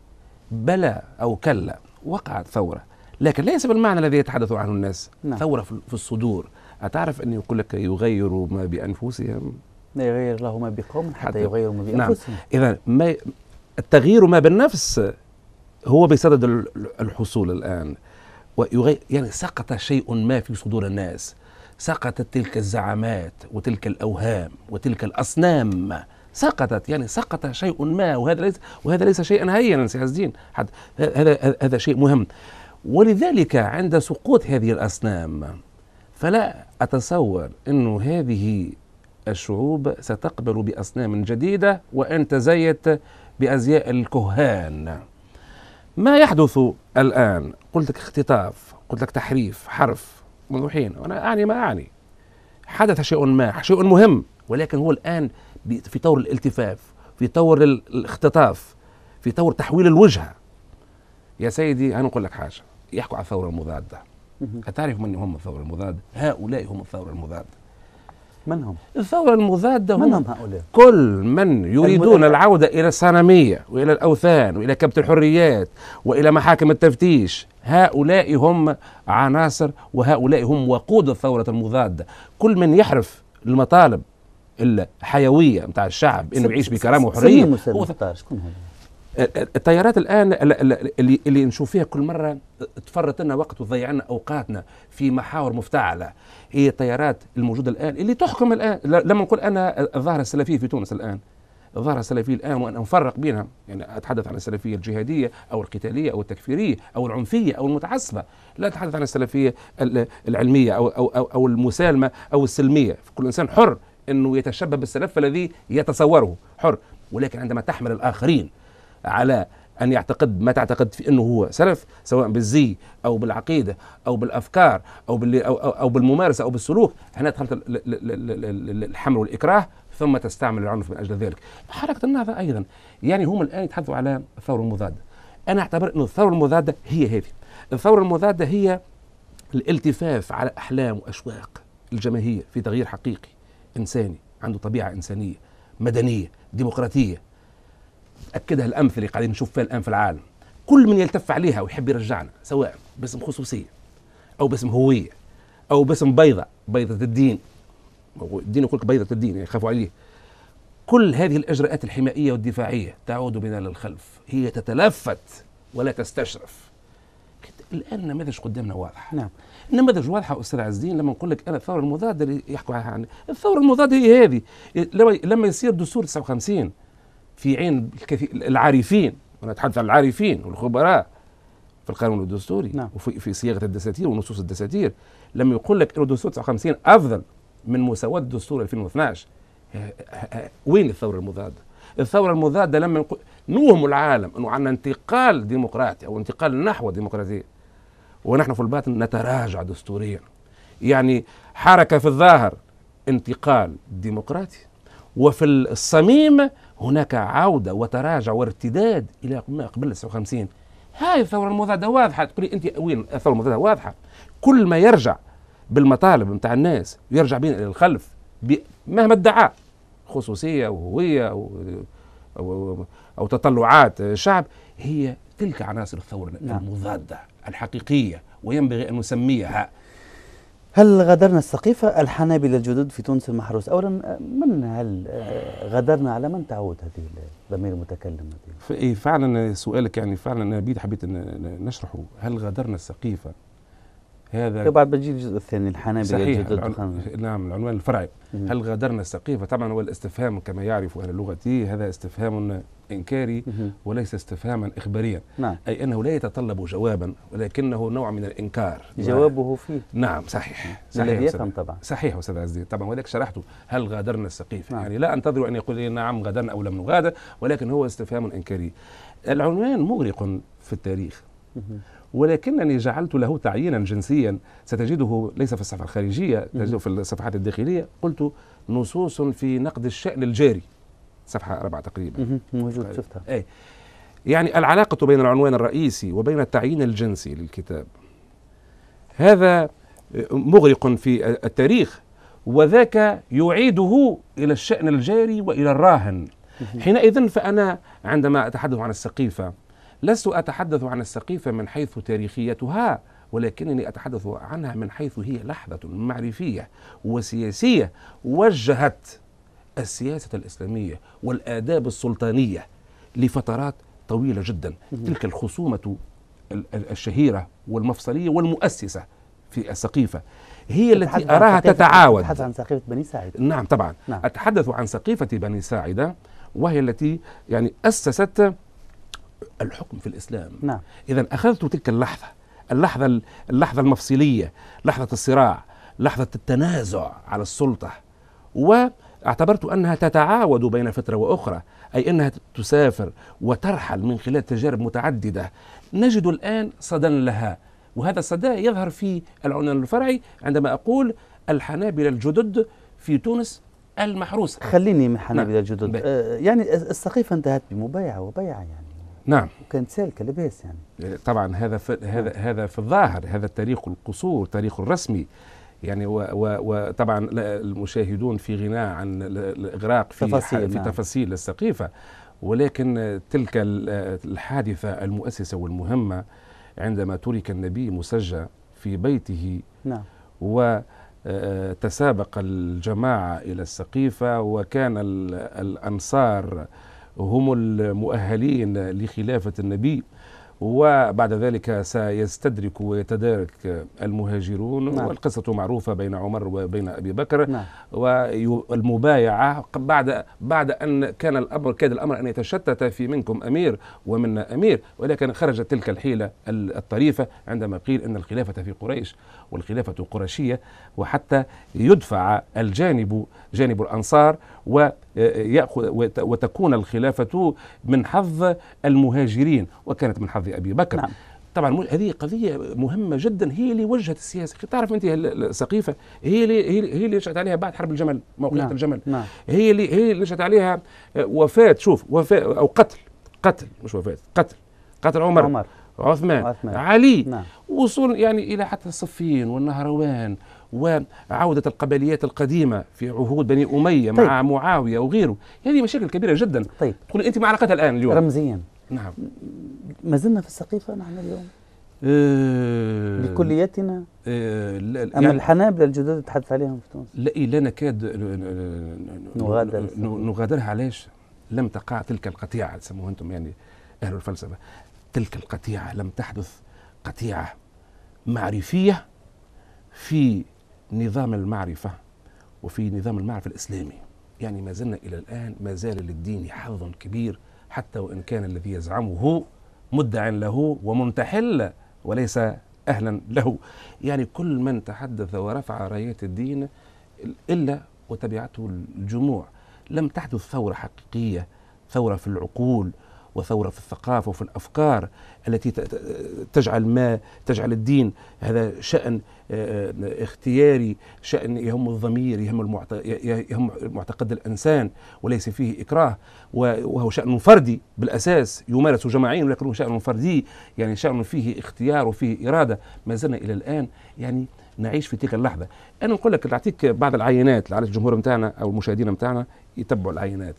بلى أو كلا وقعت ثورة لكن ليس بالمعنى الذي يتحدث عنه الناس نعم. ثورة في الصدور أتعرف أن يقول لك يغيروا ما بأنفسهم
لا يغير الله ما بقوم حتى, حتى يغيروا ما بانفسهم نعم.
اذا ما التغيير ما بالنفس هو بصدد الحصول الان ويغير يعني سقط شيء ما في صدور الناس سقطت تلك الزعامات وتلك الاوهام وتلك الاصنام سقطت يعني سقط شيء ما وهذا ليس وهذا ليس شيئا هينا سي عز الدين هذا هذا شيء مهم ولذلك عند سقوط هذه الاصنام فلا اتصور انه هذه الشعوب ستقبل باصنام جديده وان تزيت بازياء الكهان ما يحدث الان قلت لك اختطاف قلت لك تحريف حرف منذ حين وانا اعني ما اعني حدث شيء ما شيء مهم ولكن هو الان في طور الالتفاف في طور الاختطاف في طور تحويل الوجهه يا سيدي انا اقول لك حاجه يحكوا على الثوره المضاده أتعرف من هم الثورة المضادة؟ هؤلاء هم الثورة المضادة من هم؟ الثورة المضادة هم, من هم هؤلاء؟ كل من يريدون العودة إلى الصنمية وإلى الأوثان وإلى كبت الحريات وإلى محاكم التفتيش هؤلاء هم عناصر وهؤلاء هم وقود الثورة المضادة كل من يحرف المطالب الحيوية نتاع الشعب إنه يعيش بكرامة وحرية سمي مسلم شكون هذا؟ التيارات الان اللي, اللي نشوف فيها كل مره تفرط لنا وقت وتضيع لنا اوقاتنا في محاور مفتعله هي التيارات الموجوده الان اللي تحكم الان لما نقول انا الظاهره السلفيه في تونس الان الظاهرة السلفية الآن وأنا أفرق بينها يعني أتحدث عن السلفية الجهادية أو القتالية أو التكفيرية أو العنفية أو المتعصبة لا أتحدث عن السلفية العلمية أو, أو, أو, أو المسالمة أو السلمية كل إنسان حر أنه يتشبه بالسلف الذي يتصوره حر ولكن عندما تحمل الآخرين على ان يعتقد ما تعتقد في انه هو سلف سواء بالزي او بالعقيده او بالافكار او بال أو, او بالممارسه او بالسلوك هنا دخلت الحمل والاكراه ثم تستعمل العنف من اجل ذلك حركه النهضه ايضا يعني هم الان يتحدثوا على الثوره المضاده انا اعتبر انه الثوره المضاده هي هذه الثوره المضاده هي الالتفاف على احلام واشواق الجماهير في تغيير حقيقي انساني عنده طبيعه انسانيه مدنيه ديمقراطيه اكدها الامثله اللي قاعدين نشوف فيها الان في العالم كل من يلتف عليها ويحب يرجعنا سواء باسم خصوصيه او باسم هويه او باسم بيضه بيضه الدين الدين يقول لك بيضه الدين يخافوا عليه كل هذه الاجراءات الحمائيه والدفاعيه تعود بنا للخلف هي تتلفت ولا تستشرف الان النماذج قدامنا واضحه نعم النماذج واضحه استاذ عز الدين لما نقول لك انا الثوره المضاده اللي يحكوا عنها الثوره المضاده هي هذه لما يصير دستور 59 في عين الكثير العارفين وانا اتحدث عن العارفين والخبراء في القانون الدستوري نعم. وفي في صياغه الدساتير ونصوص الدساتير لما يقول لك انه دستور 59 افضل من مساواه دستور 2012 وين الثوره المضاده؟ الثوره المضاده لما نوهم العالم انه عندنا انتقال ديمقراطي او انتقال نحو الديمقراطيه ونحن في الباطن نتراجع دستوريا يعني حركه في الظاهر انتقال ديمقراطي وفي الصميم هناك عودة وتراجع وارتداد إلى ما قبل 59 هاي الثورة المضادة واضحة تقولي أنت وين الثورة المضادة واضحة كل ما يرجع بالمطالب نتاع الناس ويرجع بين إلى الخلف مهما ادعى خصوصية وهوية و... أو, أو تطلعات شعب هي تلك
عناصر الثورة نعم. المضادة
الحقيقية وينبغي أن نسميها
هل غادرنا السقيفة الحنابلة الجدد في تونس المحروس؟ أولا من هل غادرنا على من تعود هذه الضمير المتكلم؟
إيه، فعلا سؤالك يعني فعلا أنا بيد حبيت نشرحه هل غادرنا السقيفة
هذا طيب، بعد بتجي الجزء الثاني الحنابلة صحيح
نعم العنوان الفرعي هل غادرنا السقيفة طبعا هو الاستفهام كما يعرف أهل اللغة هذا استفهام إنكاري وليس استفهاما إخباريا نعم. أي أنه لا يتطلب جوابا ولكنه نوع من الإنكار جوابه فيه نعم صحيح صحيح طبعا صحيح أستاذ عزيز طبعا ولك شرحته هل غادرنا السقيفة نعم. يعني لا أنتظر أن يقول لي نعم غادرنا أو لم نغادر ولكن هو استفهام إنكاري العنوان مغرق في التاريخ ولكنني جعلت له تعيينا جنسيا ستجده ليس في الصفحة الخارجية تجده في الصفحات الداخلية قلت نصوص في نقد الشأن الجاري صفحة أربعة تقريبا موجود شفتها أي يعني العلاقة بين العنوان الرئيسي وبين التعيين الجنسي للكتاب هذا آه، مغرق في التاريخ وذاك يعيده إلى الشأن الجاري وإلى الراهن حينئذ فأنا عندما أتحدث عن السقيفة لست أتحدث عن السقيفة من حيث تاريخيتها ولكنني أتحدث عنها من حيث هي لحظة معرفية وسياسية وجهت السياسة الإسلامية والآداب السلطانية لفترات طويلة جدا تلك الخصومة الشهيرة والمفصلية والمؤسسة في السقيفة هي التي أراها تتعاود أتحدث عن
سقيفة بني ساعدة
نعم طبعا نعم. أتحدث عن سقيفة بني ساعدة وهي التي يعني أسست الحكم في الإسلام نعم. إذا أخذت تلك اللحظة اللحظة اللحظة المفصلية لحظة الصراع لحظة التنازع على السلطة واعتبرت أنها تتعاود بين فترة وأخرى أي أنها تسافر وترحل من خلال تجارب متعددة نجد الآن صدى لها وهذا الصدى يظهر في العنوان الفرعي عندما أقول الحنابلة الجدد في تونس المحروسة خليني من حنابلة نعم. الجدد
آه يعني السقيفة انتهت بمبايعة وبيعة يعني نعم وكانت سالكه لاباس
يعني آه، طبعا هذا في هذا نعم. هذا في الظاهر هذا التاريخ القصور تاريخ الرسمي يعني وطبعا المشاهدون في غناء عن الاغراق في تفاصيل في نعم. تفاصيل السقيفه ولكن تلك الحادثه المؤسسه والمهمه عندما ترك النبي مسجى في بيته نعم و آه، تسابق الجماعه الى السقيفه وكان الانصار هم المؤهلين لخلافة النبي وبعد ذلك سيستدرك ويتدارك المهاجرون نعم. والقصة معروفة بين عمر وبين أبي بكر نعم. والمبايعة بعد بعد أن كان الأمر كاد الأمر أن يتشتت في منكم أمير ومنا أمير ولكن خرجت تلك الحيلة الطريفة عندما قيل أن الخلافة في قريش والخلافة قرشية وحتى يدفع الجانب جانب الأنصار و يأخذ وتكون الخلافة من حظ المهاجرين وكانت من حظ أبي بكر نعم. طبعا هذه قضيه مهمه جدا هي اللي وجهت السياسه تعرف انت السقيفه هي اللي هي اللي نشات عليها بعد حرب الجمل موقعة نعم. الجمل نعم. هي اللي هي اللي نشات عليها آه، وفاه شوف وفاه او قتل قتل مش وفاه قتل قتل عمر, عمر. عثمان, عثمان علي نعم. وصول يعني الى حتى الصفين والنهروان وعودة القبليات القديمة في عهود بني أمية طيب. مع معاوية وغيره هذه يعني مشاكل كبيرة جدا طيب تقول أنت مع علاقتها الآن اليوم رمزيا
نعم ما زلنا في السقيفة نحن اليوم آه، بكليتنا أه أما يعني الحنابلة الجدد تحدث عليهم في تونس
لا إيه، لا نكاد آه، آه، نغادر نغادرها علاش لم تقع تلك القطيعة تسموها أنتم يعني أهل الفلسفة تلك القطيعة لم تحدث قطيعة معرفية في نظام المعرفة وفي نظام المعرفة الإسلامي يعني ما زلنا إلى الآن ما زال للدين حظ كبير حتى وإن كان الذي يزعمه مدع له ومنتحل وليس أهلا له يعني كل من تحدث ورفع رايات الدين إلا وتبعته الجموع لم تحدث ثورة حقيقية ثورة في العقول وثوره في الثقافه وفي الافكار التي تجعل ما تجعل الدين هذا شان آه، آه، اختياري شان يهم الضمير يهم يهم معتقد الانسان وليس فيه اكراه وهو شان فردي بالاساس يمارس جماعيا ولكنه شان فردي يعني شان فيه اختيار وفيه اراده ما زلنا الى الان يعني نعيش في تلك اللحظه انا نقول لك نعطيك بعض العينات لعل الجمهور نتاعنا او المشاهدين نتاعنا يتبعوا العينات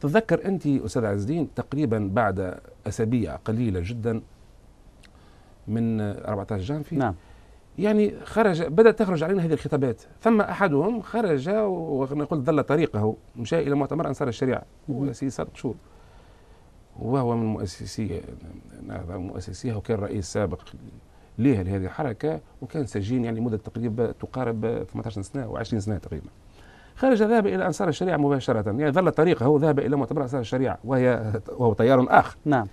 تتذكر انت استاذ عز الدين تقريبا بعد اسابيع قليله جدا من 14 جانفي نعم يعني خرج بدات تخرج علينا هذه الخطابات ثم احدهم خرج ونقول ظل طريقه مشى الى مؤتمر انصار الشريعه ورئيس ست شور وهو من نعم، مؤسسيه مؤسسيها وكان رئيس سابق ليها لهذه الحركه وكان سجين يعني مده تقريبا تقارب 18 سنه و20 سنه تقريبا خرج ذهب إلى أنصار الشريعة مباشرة يعني ظل طريقه هو ذهب إلى مؤتمر أنصار الشريعة وهي وهو تيار آخر نعم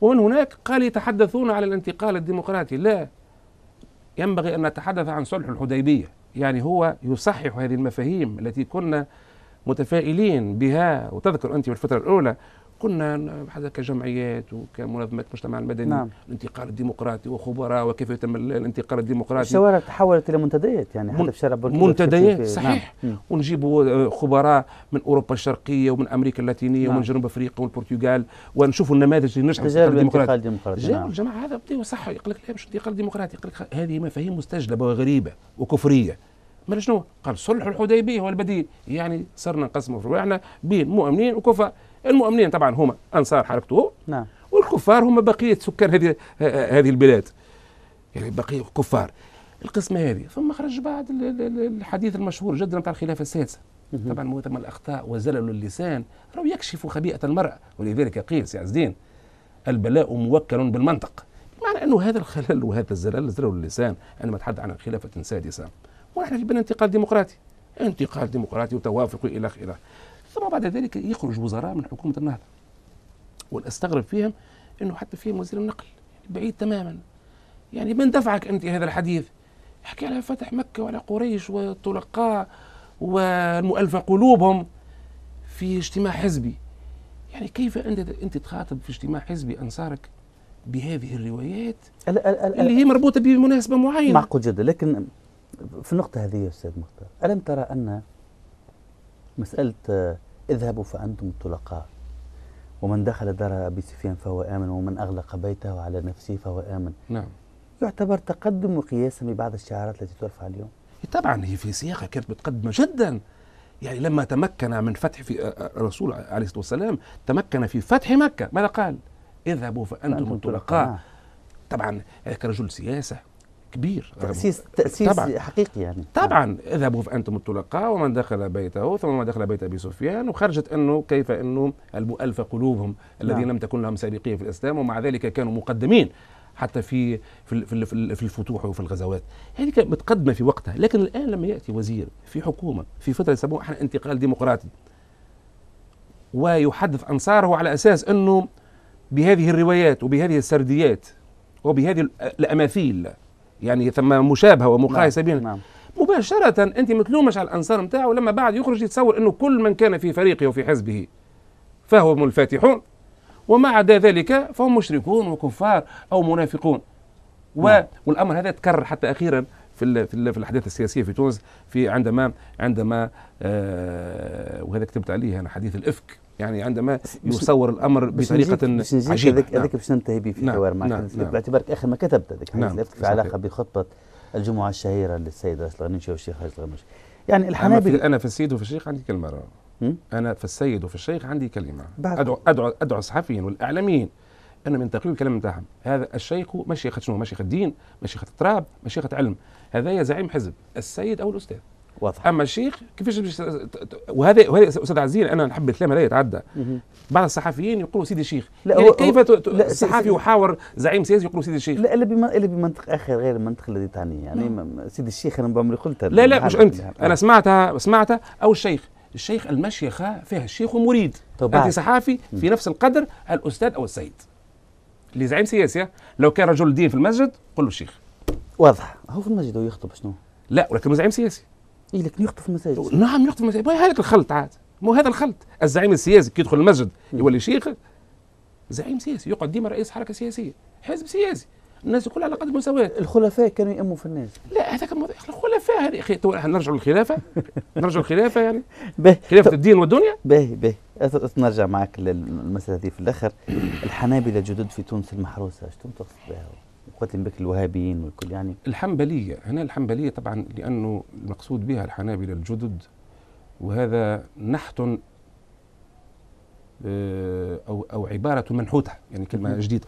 ومن هناك قال يتحدثون على الانتقال الديمقراطي لا ينبغي أن نتحدث عن صلح الحديبية يعني هو يصحح هذه المفاهيم التي كنا متفائلين بها وتذكر أنت في الفترة الأولى كنا كجمعيات وكمنظمات المجتمع المدني نعم. الانتقال الديمقراطي وخبراء وكيف يتم الانتقال الديمقراطي الشوارع
تحولت الى منتديات يعني حتى في شارع بركة منتديات نعم. صحيح نعم.
ونجيبوا خبراء من اوروبا الشرقيه ومن امريكا اللاتينيه نعم. ومن جنوب افريقيا والبرتغال ونشوفوا النماذج اللي نجحت في الانتقال الديمقراطي جاء نعم. الجماعه هذا صح يقول لك لا مش انتقال ديمقراطي يقول لك هذه مفاهيم مستجلبه وغريبه وكفريه ما شنو قال صلح الحديبيه هو البديل يعني صرنا نقسموا في فروعنا بين مؤمنين وكفار المؤمنين طبعا هم انصار حركته نعم والكفار هم بقيه سكان هذه هذه البلاد يعني بقيه كفار القسمه هذه ثم خرج بعد الحديث المشهور جدا بتاع الخلافه السادسه طبعا معظم الاخطاء وزلل اللسان راهو يكشف خبيئه المرء ولذلك قيل سي عز الدين البلاء موكل بالمنطق بمعنى انه هذا الخلل وهذا الزلل زلل اللسان عندما تحدث عن خلافه سادسه ونحن في انتقال ديمقراطي انتقال ديمقراطي وتوافق الى اخره ثم بعد ذلك يخرج وزراء من حكومه النهضه والاستغرب فيهم انه حتى فيهم وزير النقل يعني بعيد تماما يعني من دفعك انت هذا الحديث يحكي على فتح مكه وعلى قريش والطلقاء والمؤلفه قلوبهم في اجتماع حزبي يعني كيف انت انت تخاطب في اجتماع حزبي انصارك بهذه الروايات الـ الـ الـ اللي هي مربوطه بمناسبه معينه معقول
جدا لكن في النقطه هذه يا استاذ مختار الم ترى ان مساله اذهبوا فأنتم الطلقاء ومن دخل دار أبي سفيان فهو آمن ومن أغلق بيته على نفسه فهو آمن نعم يعتبر تقدم وقياسا ببعض الشعارات التي ترفع اليوم طبعا هي في سياقها كانت متقدمة جدا يعني لما تمكن من فتح
في آه، آه، الرسول عليه الصلاة والسلام تمكن في فتح مكة ماذا قال اذهبوا فأنتم, فأنتم الطلقاء طبعا هذاك رجل سياسة كبير تاسيس تاسيس طبعًا. حقيقي يعني طبعا اذهبوا فانتم الطلقاء ومن دخل بيته ثم من دخل بيت ابي سفيان وخرجت انه كيف انه المؤلفه قلوبهم الذين نعم. لم تكن لهم سابقيه في الاسلام ومع ذلك كانوا مقدمين حتى في في في, في الفتوح وفي الغزوات هذه كانت متقدمه في وقتها لكن الان لما ياتي وزير في حكومه في فتره يسموها احنا انتقال ديمقراطي ويحدث انصاره على اساس انه بهذه الروايات وبهذه السرديات وبهذه الاماثيل يعني ثم مشابهه ومقايسه نعم، بين نعم. مباشره انت متلومش على الانصار نتاعه ولما بعد يخرج يتصور انه كل من كان في فريقه وفي حزبه فهم الفاتحون وما عدا ذلك فهم مشركون وكفار او منافقون و... نعم. والامر هذا تكرر حتى اخيرا في الـ في, في الاحداث السياسيه في تونس في عندما عندما آه وهذا كتبت
عليه انا حديث الافك يعني عندما يصور الامر بطريقه عجيبه هذاك نعم. باش ننتهي به في نعم. حوار معك نعم. باعتبارك اخر ما كتبت هذاك في علاقه بخطبه الجمعه الشهيره للسيد رئيس الغنوشي والشيخ رئيس الغنوشي يعني الحنابل انا في السيد وفي الشيخ عندي كلمه
انا في السيد وفي الشيخ عندي كلمه ادعو ادعو ادعو الصحفيين والاعلاميين انا من الكلام نتاعهم هذا الشيخ مشيخه شنو مشيخه الدين مشيخه التراب مشيخه علم هذايا زعيم حزب السيد او الاستاذ واضح اما الشيخ كيفاش وهذا وهذا استاذ عزيز انا نحب الكلام هذا يتعدى بعض الصحفيين يقولوا سيدي الشيخ لا يعني كيف الصحفي
يحاور زعيم سياسي يقولوا سيدي الشيخ لا الا بمنطق اخر غير المنطق الذي تعنيه يعني نعم. سيدي الشيخ انا بعمري قلتها لا لا مش انت انا
سمعتها سمعتها او الشيخ الشيخ المشيخه فيها الشيخ ومريد طبعا. انت صحافي في نفس القدر الاستاذ او السيد اللي زعيم سياسي لو كان رجل دين في المسجد قل له الشيخ واضح هو في المسجد هو يخطب شنو لا ولكن زعيم سياسي إيه لكن يخطف المساجد نعم يخطف المساجد ما هذا الخلط عاد مو هذا الخلط الزعيم السياسي كي يدخل المسجد يولي شيخ زعيم سياسي يقعد ديما رئيس حركه سياسيه حزب سياسي الناس كلها على قد المساواه الخلفاء كانوا يأموا في الناس لا هذاك الخلفاء هذه اخي تو
نرجع للخلافه [LAUGHS] نرجع للخلافه يعني خلافه الدين والدنيا باهي باهي نرجع معك للمساله هذه في الاخر الحنابله جدد في تونس المحروسه شنو تقصد بها؟ قتل بك الوهابيين والكل يعني
الحنبلية هنا الحنبلية طبعا لأنه المقصود بها الحنابلة الجدد وهذا نحت آه، أو أو عبارة منحوتة يعني كلمة جديدة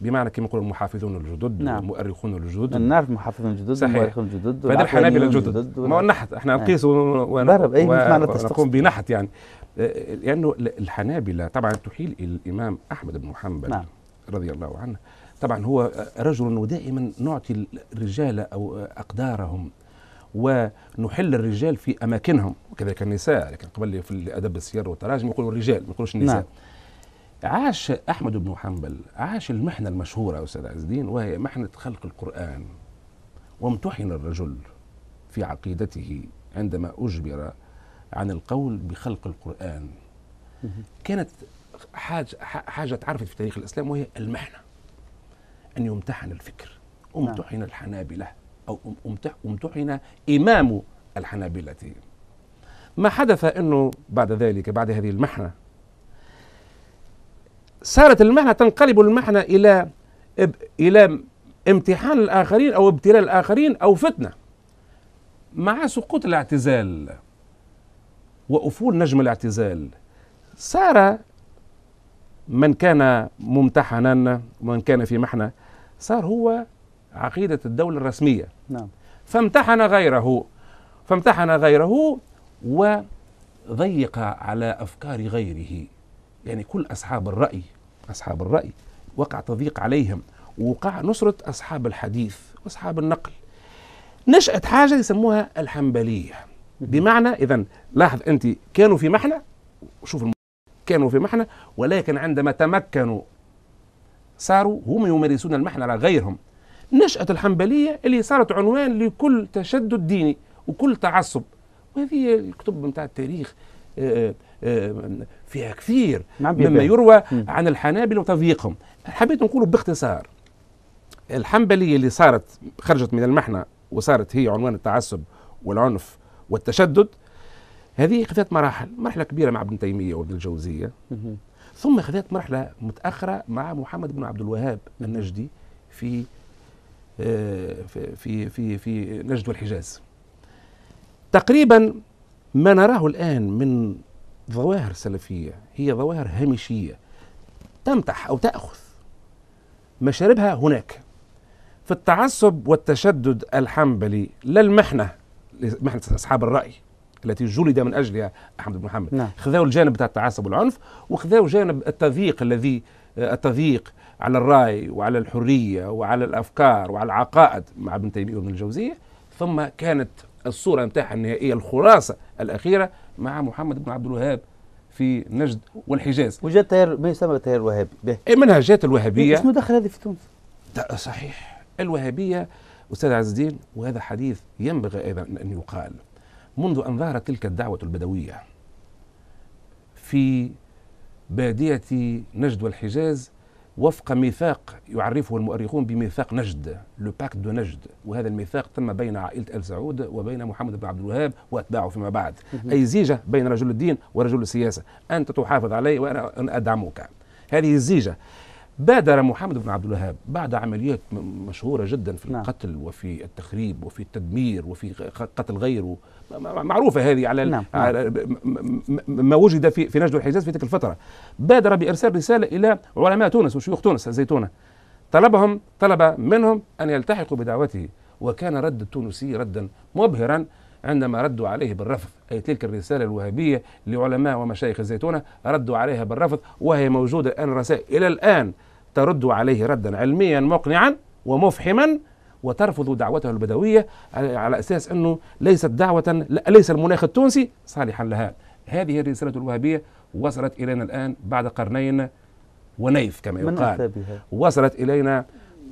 بمعنى كما يقول المحافظون الجدد نعم. المؤرخون الجدد نعرف المحافظون الجدد صحيح المؤرخون الجدد فهذا الحنابلة الجدد ما هو النحت احنا نعم. نقيس ونقوم بنحت يعني آه، لأنه الحنابلة طبعا تحيل الإمام أحمد بن محمد نعم. رضي الله عنه طبعا هو رجل ودائما نعطي الرجال أو أقدارهم ونحل الرجال في أماكنهم وكذلك النساء لكن قبل في أدب السير والتراجم يقولوا الرجال ما يقولوش النساء نعم. عاش أحمد بن حنبل عاش المحنة المشهورة أستاذ عز الدين وهي محنة خلق القرآن وامتحن الرجل في عقيدته عندما أجبر عن القول بخلق القرآن كانت حاجة, حاجة تعرفت في تاريخ الإسلام وهي المحنة أن يمتحن الفكر نعم. امتحن الحنابلة أو امتحن إمام الحنابلة ما حدث أنه بعد ذلك بعد هذه المحنة صارت المحنة تنقلب المحنة إلى إلى امتحان الآخرين أو ابتلاء الآخرين أو فتنة مع سقوط الاعتزال وأفول نجم الاعتزال صار من كان ممتحنا ومن كان في محنه صار هو عقيدة الدولة الرسمية نعم فامتحن غيره فامتحن غيره وضيق على أفكار غيره يعني كل أصحاب الرأي أصحاب الرأي وقع تضييق عليهم ووقع نصرة أصحاب الحديث وأصحاب النقل نشأت حاجة يسموها الحنبلية بمعنى إذا لاحظ أنت كانوا في محنة شوف كانوا في محنة ولكن عندما تمكنوا صاروا هم يمارسون المحن على غيرهم نشأة الحنبلية اللي صارت عنوان لكل تشدد ديني وكل تعصب وهذه الكتب نتاع التاريخ آه، آه، آه، فيها كثير مما يروى عن الحنابلة وتضييقهم حبيت نقوله باختصار الحنبلية اللي صارت خرجت من المحنة وصارت هي عنوان التعصب والعنف والتشدد هذه خذت مراحل مرحلة كبيرة مع ابن تيمية وابن الجوزية ثم خذت مرحلة متأخرة مع محمد بن عبد الوهاب النجدي آه، في في في في نجد والحجاز تقريبا ما نراه الآن من ظواهر سلفية هي ظواهر هامشية تمتح أو تأخذ مشاربها هناك في التعصب والتشدد الحنبلي لا المحنة محنة أصحاب الرأي التي جلد من اجلها احمد بن محمد نعم. خذاو الجانب بتاع التعصب والعنف وخذاو جانب التضييق الذي آه، التضييق على الراي وعلى الحريه وعلى الافكار وعلى العقائد مع ابن تيميه وابن الجوزيه ثم كانت الصوره نتاعها النهائيه الخلاصه الاخيره مع محمد بن عبد الوهاب في نجد والحجاز
وجاء التيار ما يسمى التيار الوهابي إيه، منها جات الوهابيه شنو دخل هذه في تونس؟
صحيح الوهابيه استاذ عز الدين وهذا حديث ينبغي ايضا ان يقال منذ أن ظهرت تلك الدعوة البدوية في بادية نجد والحجاز وفق ميثاق يعرفه المؤرخون بميثاق نجد لو باكت دو نجد وهذا الميثاق تم بين عائلة آل سعود وبين محمد بن عبد الوهاب وأتباعه فيما بعد أي زيجة بين رجل الدين ورجل السياسة أنت تحافظ علي وأنا أدعمك هذه الزيجة بادر محمد بن عبد الوهاب بعد عمليات مشهوره جدا في نعم. القتل وفي التخريب وفي التدمير وفي قتل غيره معروفه هذه على, نعم،, نعم. على ما وجد في في نجد والحجاز في تلك الفتره بادر بارسال رساله الى علماء تونس وشيوخ تونس الزيتونه طلبهم طلب منهم ان يلتحقوا بدعوته وكان رد التونسي ردا مبهرا عندما ردوا عليه بالرفض أي تلك الرسالة الوهابية لعلماء ومشايخ الزيتونة ردوا عليها بالرفض وهي موجودة الآن الرسائل إلى الآن ترد عليه ردا علميا مقنعا ومفحما وترفض دعوته البدوية على أساس أنه ليست دعوة ليس المناخ التونسي صالحا لها هذه الرسالة الوهابية وصلت إلينا الآن بعد قرنين ونيف كما يقال وصلت إلينا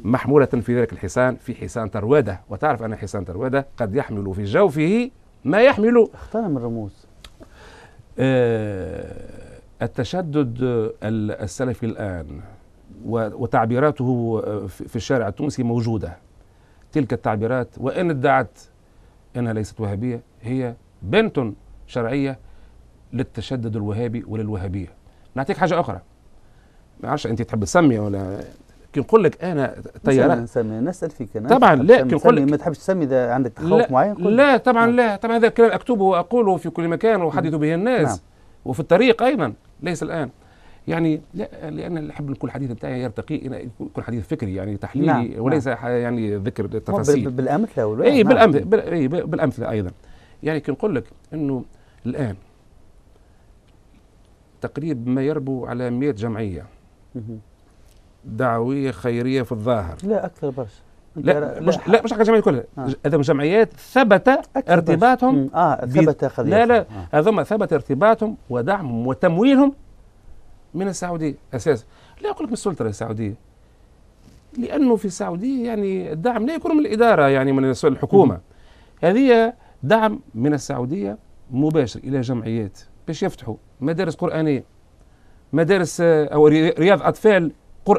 محمولة في ذلك الحصان في حصان تروادة وتعرف أن حصان تروادة قد يحمل في جوفه ما يحمل اخترم الرموز آه التشدد السلفي الآن وتعبيراته آه، في الشارع التونسي موجودة تلك التعبيرات وإن ادعت أنها ليست وهابية هي بنت شرعية للتشدد الوهابي وللوهابية نعطيك حاجة أخرى ما أعرفش أنت تحب تسمي ولا كي نقول لك انا طيارات
نسمي نسال فيك انا طبعا لا كي نقول لك ما تحبش تسمي اذا عندك خوف معين لا
طبعا نعم. لا طبعا هذا الكلام اكتبه واقوله في كل مكان واحدث به الناس نعم. وفي الطريق ايضا ليس الان يعني لا لان اللي احب كل حديث بتاعي يرتقي الى كل حديث فكري يعني تحليلي نعم. نعم. وليس نعم. يعني ذكر تفاصيل بالامثله اي إيه، نعم. بالامثله اي بالامثله ايضا يعني كي نقول لك انه الان تقريبا ما يربو على 100 جمعيه دعويه خيريه في الظاهر
لا اكثر برشا لا مش لا مش حق الجمعيات كلها
هذم آه. جمعيات
ثبت ارتباطهم اه ثبت لا لا
هذوما آه. ثبت ارتباطهم ودعمهم وتمويلهم من السعوديه اساسا لا اقول لك من السلطه السعوديه لانه في السعوديه يعني الدعم لا يكون من الاداره يعني من الحكومه هذه دعم من السعوديه مباشر الى جمعيات باش يفتحوا مدارس قرانيه مدارس او رياض اطفال قر...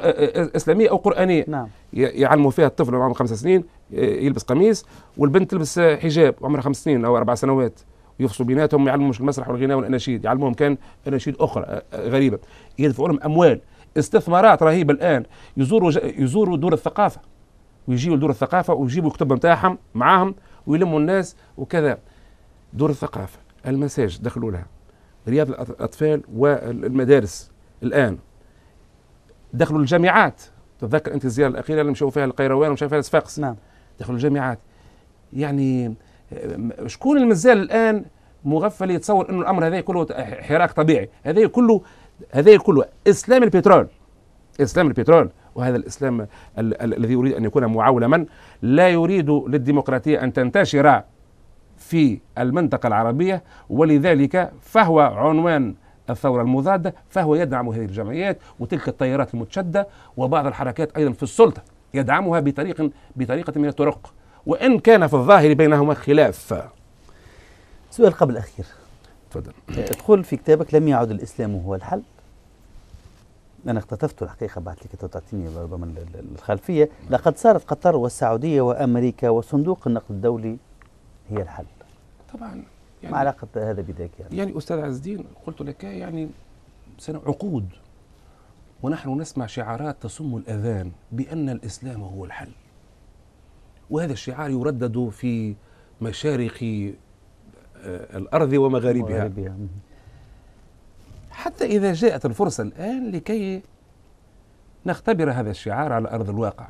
اسلاميه او قرانيه نعم يعلموا فيها الطفل عمره خمس سنين يلبس قميص والبنت تلبس حجاب عمرها خمس سنين او اربع سنوات يفصلوا بيناتهم مش المسرح والغناء والاناشيد يعلموهم كان اناشيد اخرى آه، آه، غريبه يدفعوا لهم اموال استثمارات رهيبه الان يزوروا يزوروا دور الثقافه ويجيوا لدور الثقافه ويجيبوا الكتب نتاعهم معاهم ويلموا الناس وكذا دور الثقافه المساجد دخلوا لها رياض الاطفال والمدارس الان دخلوا الجامعات تتذكر انت الزياره الاخيره اللي مشاو فيها القيروان ومشاو فيها صفاقس نعم دخلوا الجامعات يعني شكون اللي مازال الان مغفل يتصور انه الامر هذا كله حراك طبيعي هذا كله هذا كله اسلام البترول اسلام البترول وهذا الاسلام الذي يريد ان يكون معولما لا يريد للديمقراطيه ان تنتشر في المنطقه العربيه ولذلك فهو عنوان الثوره المضاده فهو يدعم هذه الجمعيات وتلك التيارات المتشده وبعض الحركات ايضا في السلطه يدعمها بطريق بطريقه من الطرق وإن كان في الظاهر بينهما
خلاف سؤال قبل الأخير تفضل تقول في كتابك لم يعد الإسلام هو الحل أنا اقتطفت الحقيقة بعد لك تعطيني ربما الخلفية لقد صارت قطر والسعودية وأمريكا وصندوق النقد الدولي هي الحل طبعا يعني ما علاقة هذا بذاك يعني؟
يعني أستاذ عز الدين قلت لك يعني سنة عقود ونحن نسمع شعارات تصم الأذان بأن الإسلام هو الحل وهذا الشعار يردد في مشارق آه، الأرض ومغاربها حتى إذا جاءت الفرصة الآن لكي نختبر هذا الشعار على أرض الواقع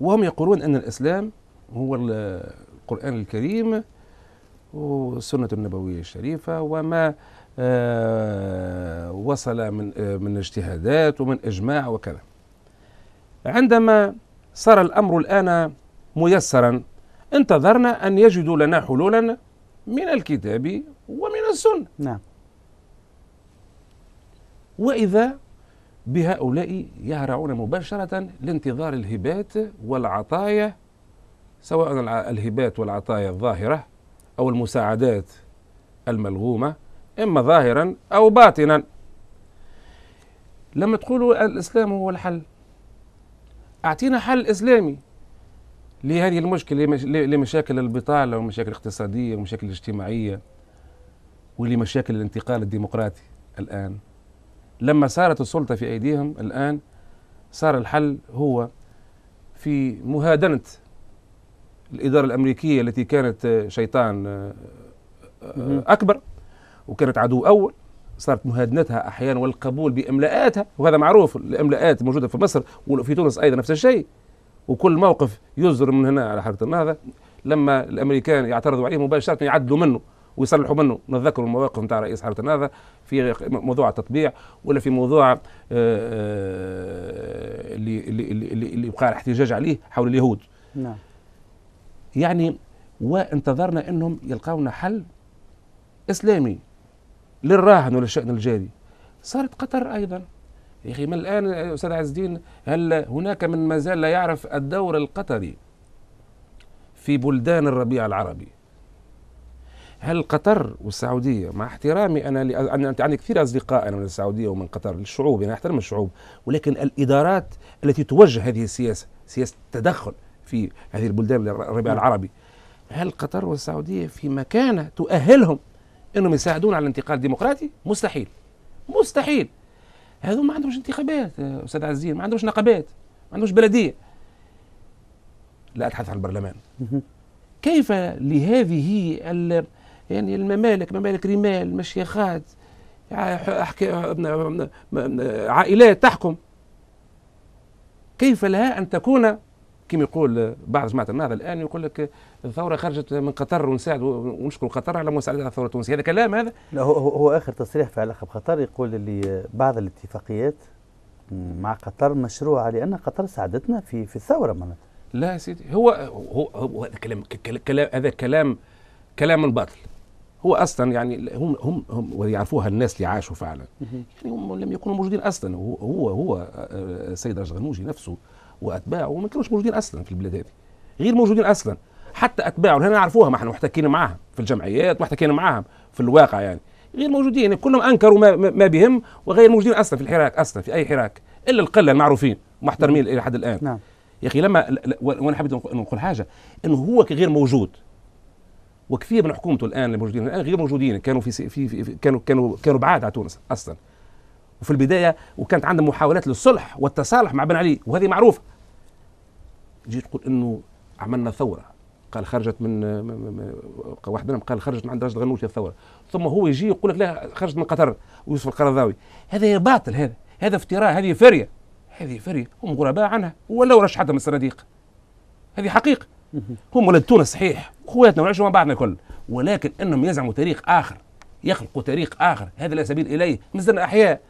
وهم يقولون أن الإسلام هو القرآن الكريم والسنة النبوية الشريفة وما آه، وصل من آه، من اجتهادات ومن إجماع وكذا عندما صار الأمر الآن ميسرا انتظرنا أن يجدوا لنا حلولا من الكتاب ومن السنة نعم وإذا بهؤلاء يهرعون مباشرة لانتظار الهبات والعطايا سواء الهبات والعطايا الظاهرة أو المساعدات الملغومة إما ظاهرا أو باطنا لما تقولوا الإسلام هو الحل اعطينا حل اسلامي لهذه المشكله لمشاكل البطاله ومشاكل الاقتصاديه ومشاكل الاجتماعيه ولمشاكل الانتقال الديمقراطي الان لما صارت السلطه في ايديهم الان صار الحل هو في مهادنه الاداره الامريكيه التي كانت شيطان آه، آه، اكبر وكانت عدو اول صارت مهادنتها احيانا والقبول باملاءاتها وهذا معروف الاملاءات موجوده في مصر وفي تونس ايضا نفس الشيء وكل موقف يصدر من هنا على حركه النهضه لما الامريكان يعترضوا عليه مباشره يعدلوا منه ويصلحوا منه نتذكر المواقف نتاع رئيس حركه النهضه في موضوع التطبيع ولا في موضوع آه، آه، اللي اللي اللي وقع الاحتجاج عليه حول اليهود نعم يعني وانتظرنا انهم يلقاونا حل اسلامي للراهن وللشأن الجاري صارت قطر أيضا يا أخي من الآن أستاذ عز الدين هل هناك من ما زال لا يعرف الدور القطري في بلدان الربيع العربي هل قطر والسعودية مع احترامي أنا لأن أنا عندي كثير أصدقاء أنا من السعودية ومن قطر للشعوب أنا يعني أحترم الشعوب ولكن الإدارات التي توجه هذه السياسة سياسة التدخل في هذه البلدان الربيع العربي هل قطر والسعودية في مكانة تؤهلهم انهم يساعدون على الانتقال الديمقراطي مستحيل مستحيل هذو ما عندهمش انتخابات استاذ عزيز ما عندهمش نقابات ما عندهمش بلديه لا اتحدث عن البرلمان كيف لهذه يعني الممالك ممالك رمال مشيخات عائلات تحكم كيف لها ان تكون كما يقول بعض جماعه النهضه الان يقول لك الثوره خرجت من قطر ونساعد ونشكر قطر على مساعدتها الثوره التونسيه هذا كلام هذا
لا هو, هو اخر تصريح في علاقه بقطر يقول اللي بعض الاتفاقيات مع قطر مشروعه لان قطر ساعدتنا في في الثوره معناتها
لا يا سيدي هو هو, هو هذا كلام كلام هذا كلام كلام باطل هو اصلا يعني هم هم هم ويعرفوها الناس اللي عاشوا فعلا يعني هم لم يكونوا موجودين اصلا هو هو, هو آه، السيد رجل غنوجي نفسه واتباعه ما كانوش موجودين اصلا في البلاد هذه غير موجودين اصلا حتى اتباعه هنا نعرفوها ما احنا محتكين معاهم في الجمعيات محتكين معاهم في الواقع يعني غير موجودين يعني كلهم انكروا ما, ما بهم وغير موجودين اصلا في الحراك اصلا في اي حراك الا القله المعروفين محترمين الى حد الان نعم يا اخي لما وانا حبيت نقول حاجه انه هو غير موجود وكثير من حكومته الان اللي موجودين الان غير موجودين كانوا في, في, في, في كانوا كانوا كانوا بعاد على تونس اصلا وفي البدايه وكانت عندهم محاولات للصلح والتصالح مع بن علي وهذه معروفه جيت تقول انه عملنا ثوره قال خرجت من واحد منهم قال خرجت من عند راشد غنوشي الثوره ثم هو يجي يقول لك لا خرجت من قطر ويوسف القرضاوي هذا باطل هذا هذا افتراء هذه فريه هذه فريه هم غرباء عنها ولو رشحتهم من الصناديق هذه حقيقه هم ولد تونس صحيح خواتنا ونعيشوا مع بعضنا الكل ولكن انهم يزعموا تاريخ اخر يخلقوا تاريخ اخر هذا لا سبيل اليه مازلنا احياء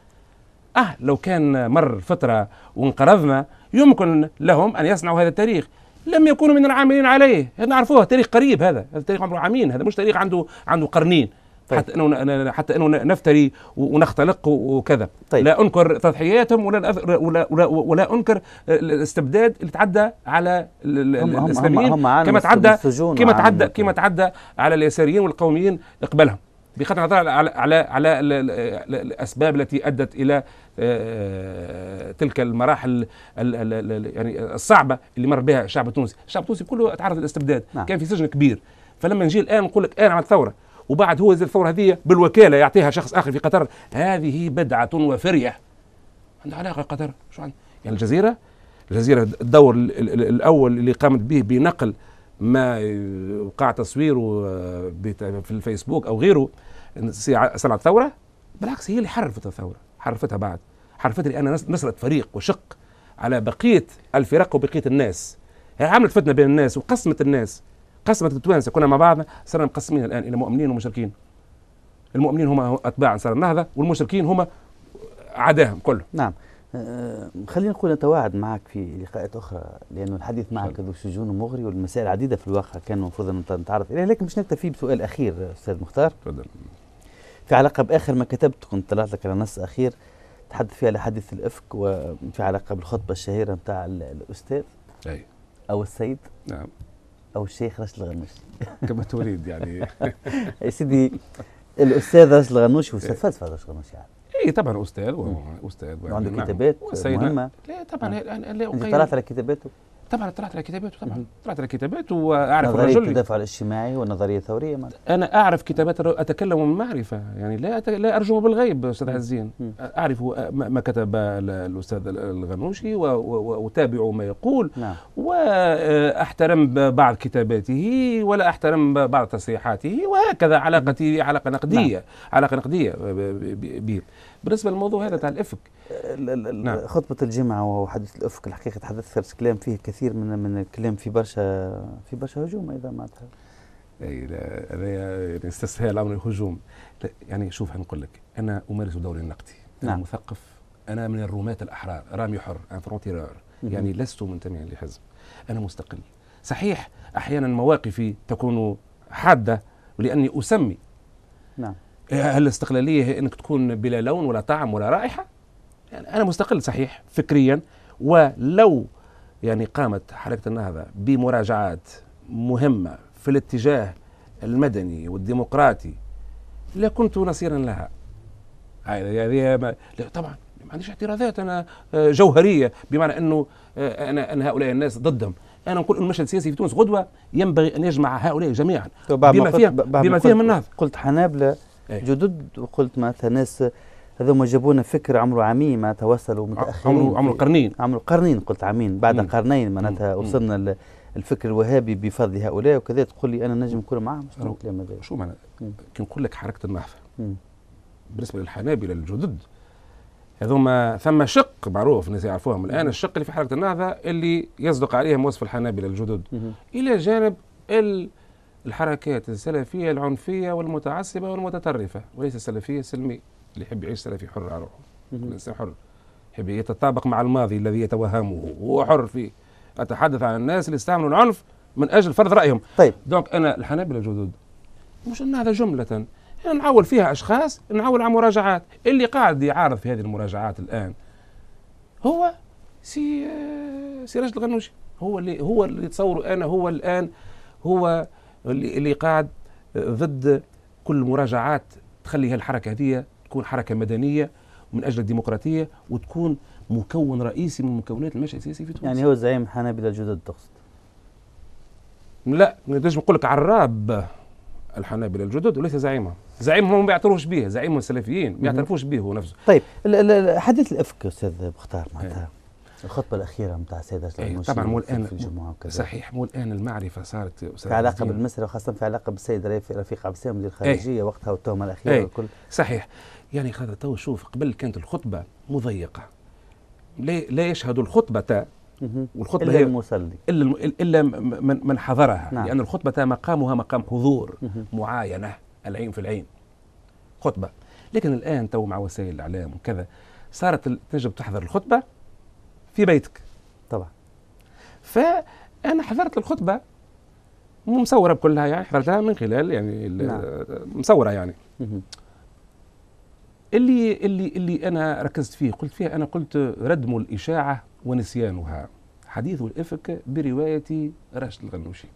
اه لو كان مر فتره وانقرضنا يمكن لهم ان يصنعوا هذا التاريخ لم يكونوا من العاملين عليه هذا نعرفوها تاريخ قريب هذا هذا تاريخ عمره عامين هذا مش تاريخ عنده عنده قرنين طيب. حتى انه حتى انه نفتري ونختلق وكذا طيب. لا انكر تضحياتهم ولا ولا ولا, ولا انكر الاستبداد اللي تعدى على الاسلاميين هم هم كما تعدى كما تعدى كما تعدى على اليساريين والقوميين اقبالهم بغض النظر على على على الاسباب التي ادت الى آه، تلك المراحل يعني الصعبه اللي مر بها الشعب التونسي، الشعب التونسي كله تعرض للاستبداد، نعم. كان في سجن كبير، فلما نجي الان نقول لك انا عملت ثوره وبعد هو الثوره هذه بالوكاله يعطيها شخص اخر في قطر، هذه بدعه وفريه. عندها علاقه قطر شو عندها؟ يعني الجزيره الجزيره الدور الاول اللي قامت به بنقل ما وقع تصويره آه، في الفيسبوك او غيره صنع الثوره بالعكس هي اللي حرفت الثوره حرفتها بعد حرفتها لان نصرت فريق وشق على بقية الفرق وبقية الناس هي يعني عملت فتنة بين الناس وقسمت الناس قسمت التوانسة كنا مع بعضنا صرنا مقسمين الآن إلى مؤمنين ومشركين المؤمنين هم
أتباع أنصار النهضة والمشركين هم عداهم كله نعم آه، خلينا نقول نتواعد معك في لقاءات اخرى لانه الحديث معك ذو شجون ومغري والمسائل عديده في الواقع كان المفروض ان نتعرض اليها لكن مش نكتفي بسؤال اخير استاذ مختار تفضل في علاقه باخر ما كتبت كنت طلعت لك على نص اخير تحدث فيه على حديث الافك وفي علاقه بالخطبه الشهيره نتاع الاستاذ اي او السيد نعم او الشيخ راشد الغنوشي [LAUGHS] كما تريد يعني [LAUGHS] يا سيدي الاستاذ راشد الغنوشي هو إيه. استاذ فلسفه راشد الغنوشي يعني
اي طبعا استاذ واستاذ يعني. وعنده نعم. كتابات مهمه إيه، نعم. يعني لا طبعا لا اقيم طلعت على كتاباته طبعا طلعت
على كتاباته طبعا طلعت على كتاباته واعرف نظريه الرجل التدافع الاجتماعي والنظريه الثوريه ما.
انا اعرف كتابات اتكلم من معرفه يعني لا أت... لا ارجو بالغيب استاذ عزين اعرف ما كتب الاستاذ الغنوشي واتابع و... ما يقول نعم. واحترم بعض كتاباته ولا احترم بعض تصريحاته وهكذا علاقتي علاقه نقديه نعم. علاقه
نقديه به بالنسبه للموضوع هذا تاع الافك نعم. خطبه الجمعه وحديث الافك الحقيقه تحدثت كلام فيه كثير من من الكلام في برشا في برشا هجوم ايضا معناتها اي لا يعني استسهال امر الهجوم يعني
شوف نقول لك انا امارس دوري النقدي انا نعم. مثقف انا من الرماة الاحرار رامي حر ان يعني لست منتميا لحزب انا مستقل صحيح احيانا مواقفي تكون حاده لاني اسمي نعم هل الاستقلاليه هي انك تكون بلا لون ولا طعم ولا رائحه؟ يعني انا مستقل صحيح فكريا ولو يعني قامت حركه النهضه بمراجعات مهمه في الاتجاه المدني والديمقراطي لكنت نصيرا لها يعني طبعا ما عنديش اعتراضات انا آه، جوهريه بمعنى انه آه، انا ان هؤلاء الناس ضدهم انا نقول ان المشهد السياسي في تونس غدوه ينبغي ان يجمع هؤلاء جميعا بما فيهم بما فيهم
النهضه قلت حنابله أيه. جدد وقلت معناتها ناس هذوما جابونا فكر عمره عامين معناتها وصلوا متاخرين عمره عمره قرنين عمره قرنين قلت عامين بعد مم. قرنين معناتها وصلنا الفكر الوهابي بفضل هؤلاء وكذا تقول لي انا نجم نكون معاهم شنو الكلام هذا شو معنى كي نقول لك حركه النهضه
بالنسبه للحنابله الجدد هذوما ثم شق معروف الناس يعرفوهم الان الشق اللي في حركه النهضه اللي يصدق عليهم وصف الحنابله الجدد الى جانب ال الحركات السلفية العنفية والمتعصبة والمتطرفة وليس السلفية السلمية اللي يحب يعيش سلفي حر على روحه الإنسان حر يحب يتطابق مع الماضي الذي يتوهمه هو حر فيه أتحدث عن الناس اللي استعملوا العنف من أجل فرض رأيهم طيب دونك أنا الحنابلة جدد مش أن هذا جملة يعني نعول فيها أشخاص نعول على مراجعات اللي قاعد يعارض في هذه المراجعات الآن هو سي آه، سي رجل الغنوشي هو اللي هو اللي تصوره أنا هو الآن هو اللي اللي قاعد ضد كل المراجعات تخلي هالحركه هذه تكون حركه مدنيه من اجل الديمقراطيه وتكون مكون رئيسي من مكونات المشهد السياسي في تونس يعني هو زعيم حنابله الجدد تقصد لا نجم نقول لك عراب الحنابله الجدد وليس زعيمهم زعيمهم ما بيعترفوش به زعيمهم السلفيين ما بيعترفوش به هو نفسه
طيب حديث الافك استاذ مختار معناتها إيه. الخطبة الأخيرة نتاع السادة إيه، طبعا مو الآن في الجمعة وكذا صحيح مو الآن المعرفة صارت في علاقة بالمسألة وخاصة في علاقة بالسيد رفيق عبد السلام مدير الخارجية إيه. وقتها والتهمة الأخيرة أي. والكل صحيح يعني خاطر تو شوف قبل كانت الخطبة مضيقة لا لا
يشهد الخطبة والخطبة إلا هي المصلي إلا إلا من من حضرها نعم. لأن الخطبة مقامها مقام حضور معاينة العين في العين خطبة لكن الآن تو مع وسائل الإعلام وكذا صارت تنجم تحضر الخطبة في بيتك طبعا فانا حضرت الخطبه مصوره بكلها يعني حضرتها من خلال يعني نعم. مصوره يعني اللي اللي اللي انا ركزت فيه قلت فيها انا قلت ردم الاشاعه ونسيانها حديث الافك بروايه راشد الغنوشي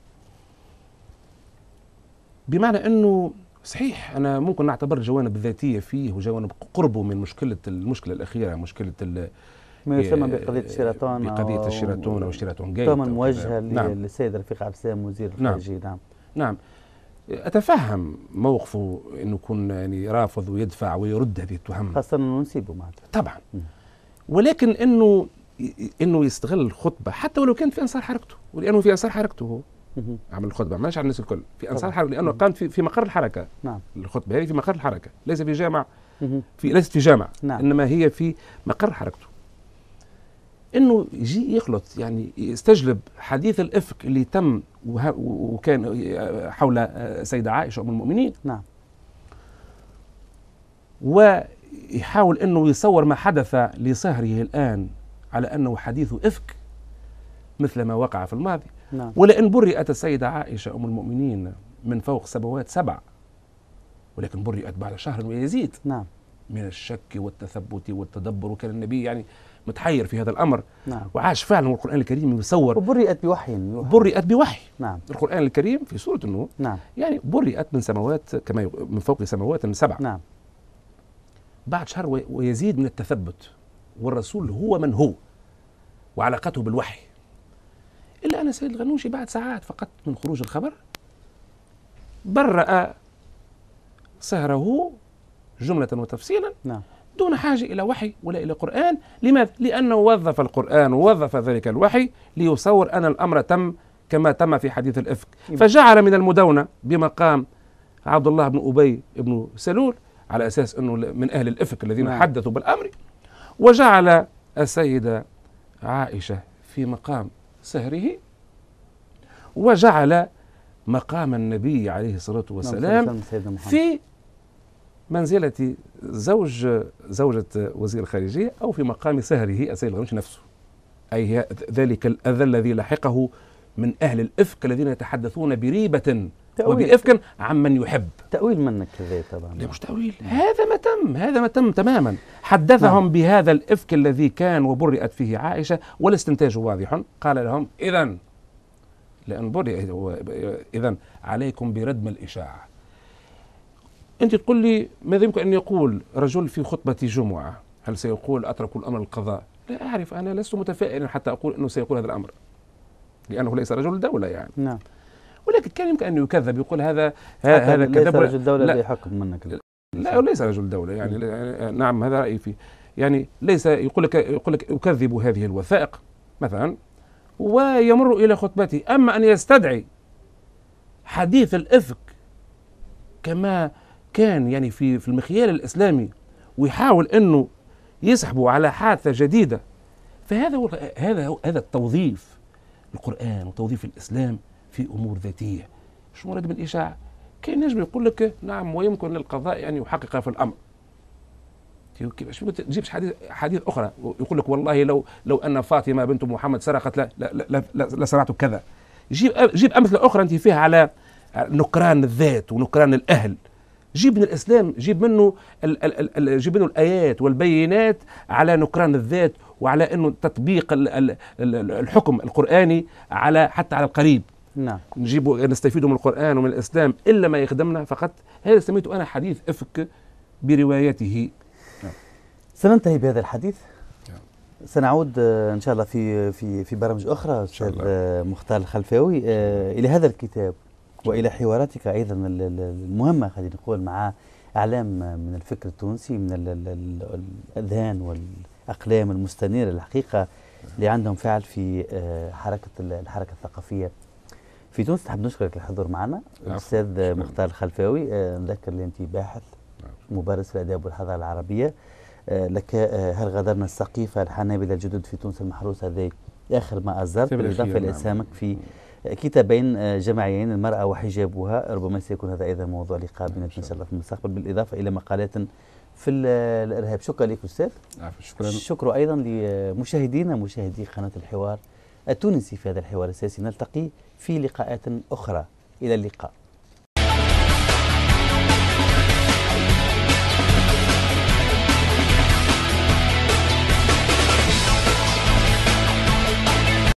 بمعنى انه صحيح انا ممكن نعتبر جوانب ذاتيه فيه وجوانب قربه من مشكله المشكله الاخيره مشكله ما يسمى بقضيه الشيراتون بقضيه الشيراتون او الشيراتون جيت تماما موجهه نعم.
للسيد رفيق عبد السلام وزير نعم. الخارجيه نعم. نعم
نعم اتفهم موقفه انه يكون يعني رافض ويدفع ويرد هذه التهم خاصه انه نسيبه معناتها طبعا م. ولكن انه انه يستغل الخطبه حتى ولو كانت في انصار حركته ولانه في انصار حركته هو عمل الخطبه ماشي على الناس الكل في انصار حركته لانه قامت قام في, في مقر الحركه نعم الخطبه هذه في مقر الحركه ليس في جامع في ليست في جامع نعم. انما هي في مقر حركته انه يجي يخلط يعني يستجلب حديث الافك اللي تم وكان آه، حول آه، سيده عائشه ام المؤمنين نعم ويحاول انه يصور ما حدث لصهره الان على انه حديث افك مثل ما وقع في الماضي نعم. ولئن برئت السيده عائشه ام المؤمنين من فوق سبوات سبع ولكن برئت بعد شهر ويزيد نعم من الشك والتثبت والتدبر وكان النبي يعني متحير في هذا الامر نعم. وعاش فعلا والقران الكريم يصور وبرئت بوحي برئت بوحي نعم القران الكريم في سوره النور نعم يعني برئت من سماوات كما من فوق سماوات سبع نعم بعد شهر ويزيد من التثبت والرسول هو من هو وعلاقته بالوحي الا ان سيد الغنوشي بعد ساعات فقط من خروج الخبر برأ سهره جملة وتفصيلا نعم دون حاجة إلى وحي ولا إلى قرآن لماذا؟ لأنه وظف القرآن ووظف ذلك الوحي ليصور أن الأمر تم كما تم في حديث الإفك نعم. فجعل من المدونة بمقام عبد الله بن أبي بن سلول على أساس أنه من أهل الإفك الذين نعم. حدثوا بالأمر وجعل السيدة عائشة في مقام سهره وجعل مقام النبي عليه الصلاة نعم، والسلام في منزلة زوج زوجة وزير الخارجية أو في مقام سهره السيد الغنوش نفسه أي ذلك الأذى الذي لحقه من أهل الإفك الذين يتحدثون بريبة وبإفك عمن يحب تأويل منك هذا طبعا لا مش تأويل هذا ما تم هذا ما تم تماما حدثهم نعم. بهذا الإفك الذي كان وبرئت فيه عائشة والاستنتاج واضح قال لهم إذا لأن برئ إذا عليكم بردم الإشاعة أنت تقول لي ماذا يمكن أن يقول رجل في خطبة جمعة هل سيقول أترك الأمر القضاء لا أعرف أنا لست متفائلا حتى أقول أنه سيقول هذا الأمر لأنه ليس رجل دولة يعني نعم ولكن كان يمكن أن يكذب يقول
هذا هذا كذب ليس رجل دولة يعني. نعم. لا منك
لا, لا ليس رجل دولة يعني نعم هذا رأيي فيه يعني ليس يقول لك يقول لك أكذب هذه الوثائق مثلا ويمر إلى خطبته أما أن يستدعي حديث الإفك كما كان يعني في في المخيال الاسلامي ويحاول انه يسحبه على حادثه جديده فهذا هو هذا هو هذا التوظيف القران وتوظيف الاسلام في امور ذاتيه شو مراد من كان نجم يقول لك نعم ويمكن للقضاء ان يحقق في الامر كيفاش ما تجيبش حديث حديث اخرى يقول لك والله لو لو ان فاطمه بنت محمد سرقت لا لا لا, لا, لا كذا جيب جيب امثله اخرى انت فيها على نكران الذات ونكران الاهل جيب من الاسلام جيب منه الـ الـ الـ جيب منه الايات والبينات على نكران الذات وعلى انه تطبيق الـ الـ الحكم القراني على حتى على القريب نعم نجيبوا نستفيد من القران ومن الاسلام الا ما يخدمنا فقط هذا سميته انا حديث افك
بروايته نعم. سننتهي بهذا الحديث سنعود آه، ان شاء الله في في في برامج اخرى استاذ آه، مختار الخلفاوي آه، الى هذا الكتاب والى حواراتك ايضا المهمه خلينا نقول مع اعلام من الفكر التونسي من الاذهان والاقلام المستنيره الحقيقه اللي عندهم فعل في آه، حركه الحركه الثقافيه في تونس نحب نشكرك الحضور معنا الاستاذ مختار الخلفاوي آه، نذكر اللي انت باحث نعم. مبارز في الاداب والحضاره العربيه آه، لك هل غادرنا السقيفه الحنابله الجدد في تونس المحروسه هذه اخر ما ازرت بالاضافه لاسهامك نعم. في نعم. كتابين آه، جماعيين المرأة وحجابها ربما سيكون هذا أيضا موضوع لقاء إن شاء الله في المستقبل بالإضافة إلى مقالات في آه، الإرهاب شكرا لك أستاذ شكرا شكرا أيضا لمشاهدينا مشاهدي قناة الحوار التونسي في هذا الحوار السياسي نلتقي في لقاءات أخرى إلى اللقاء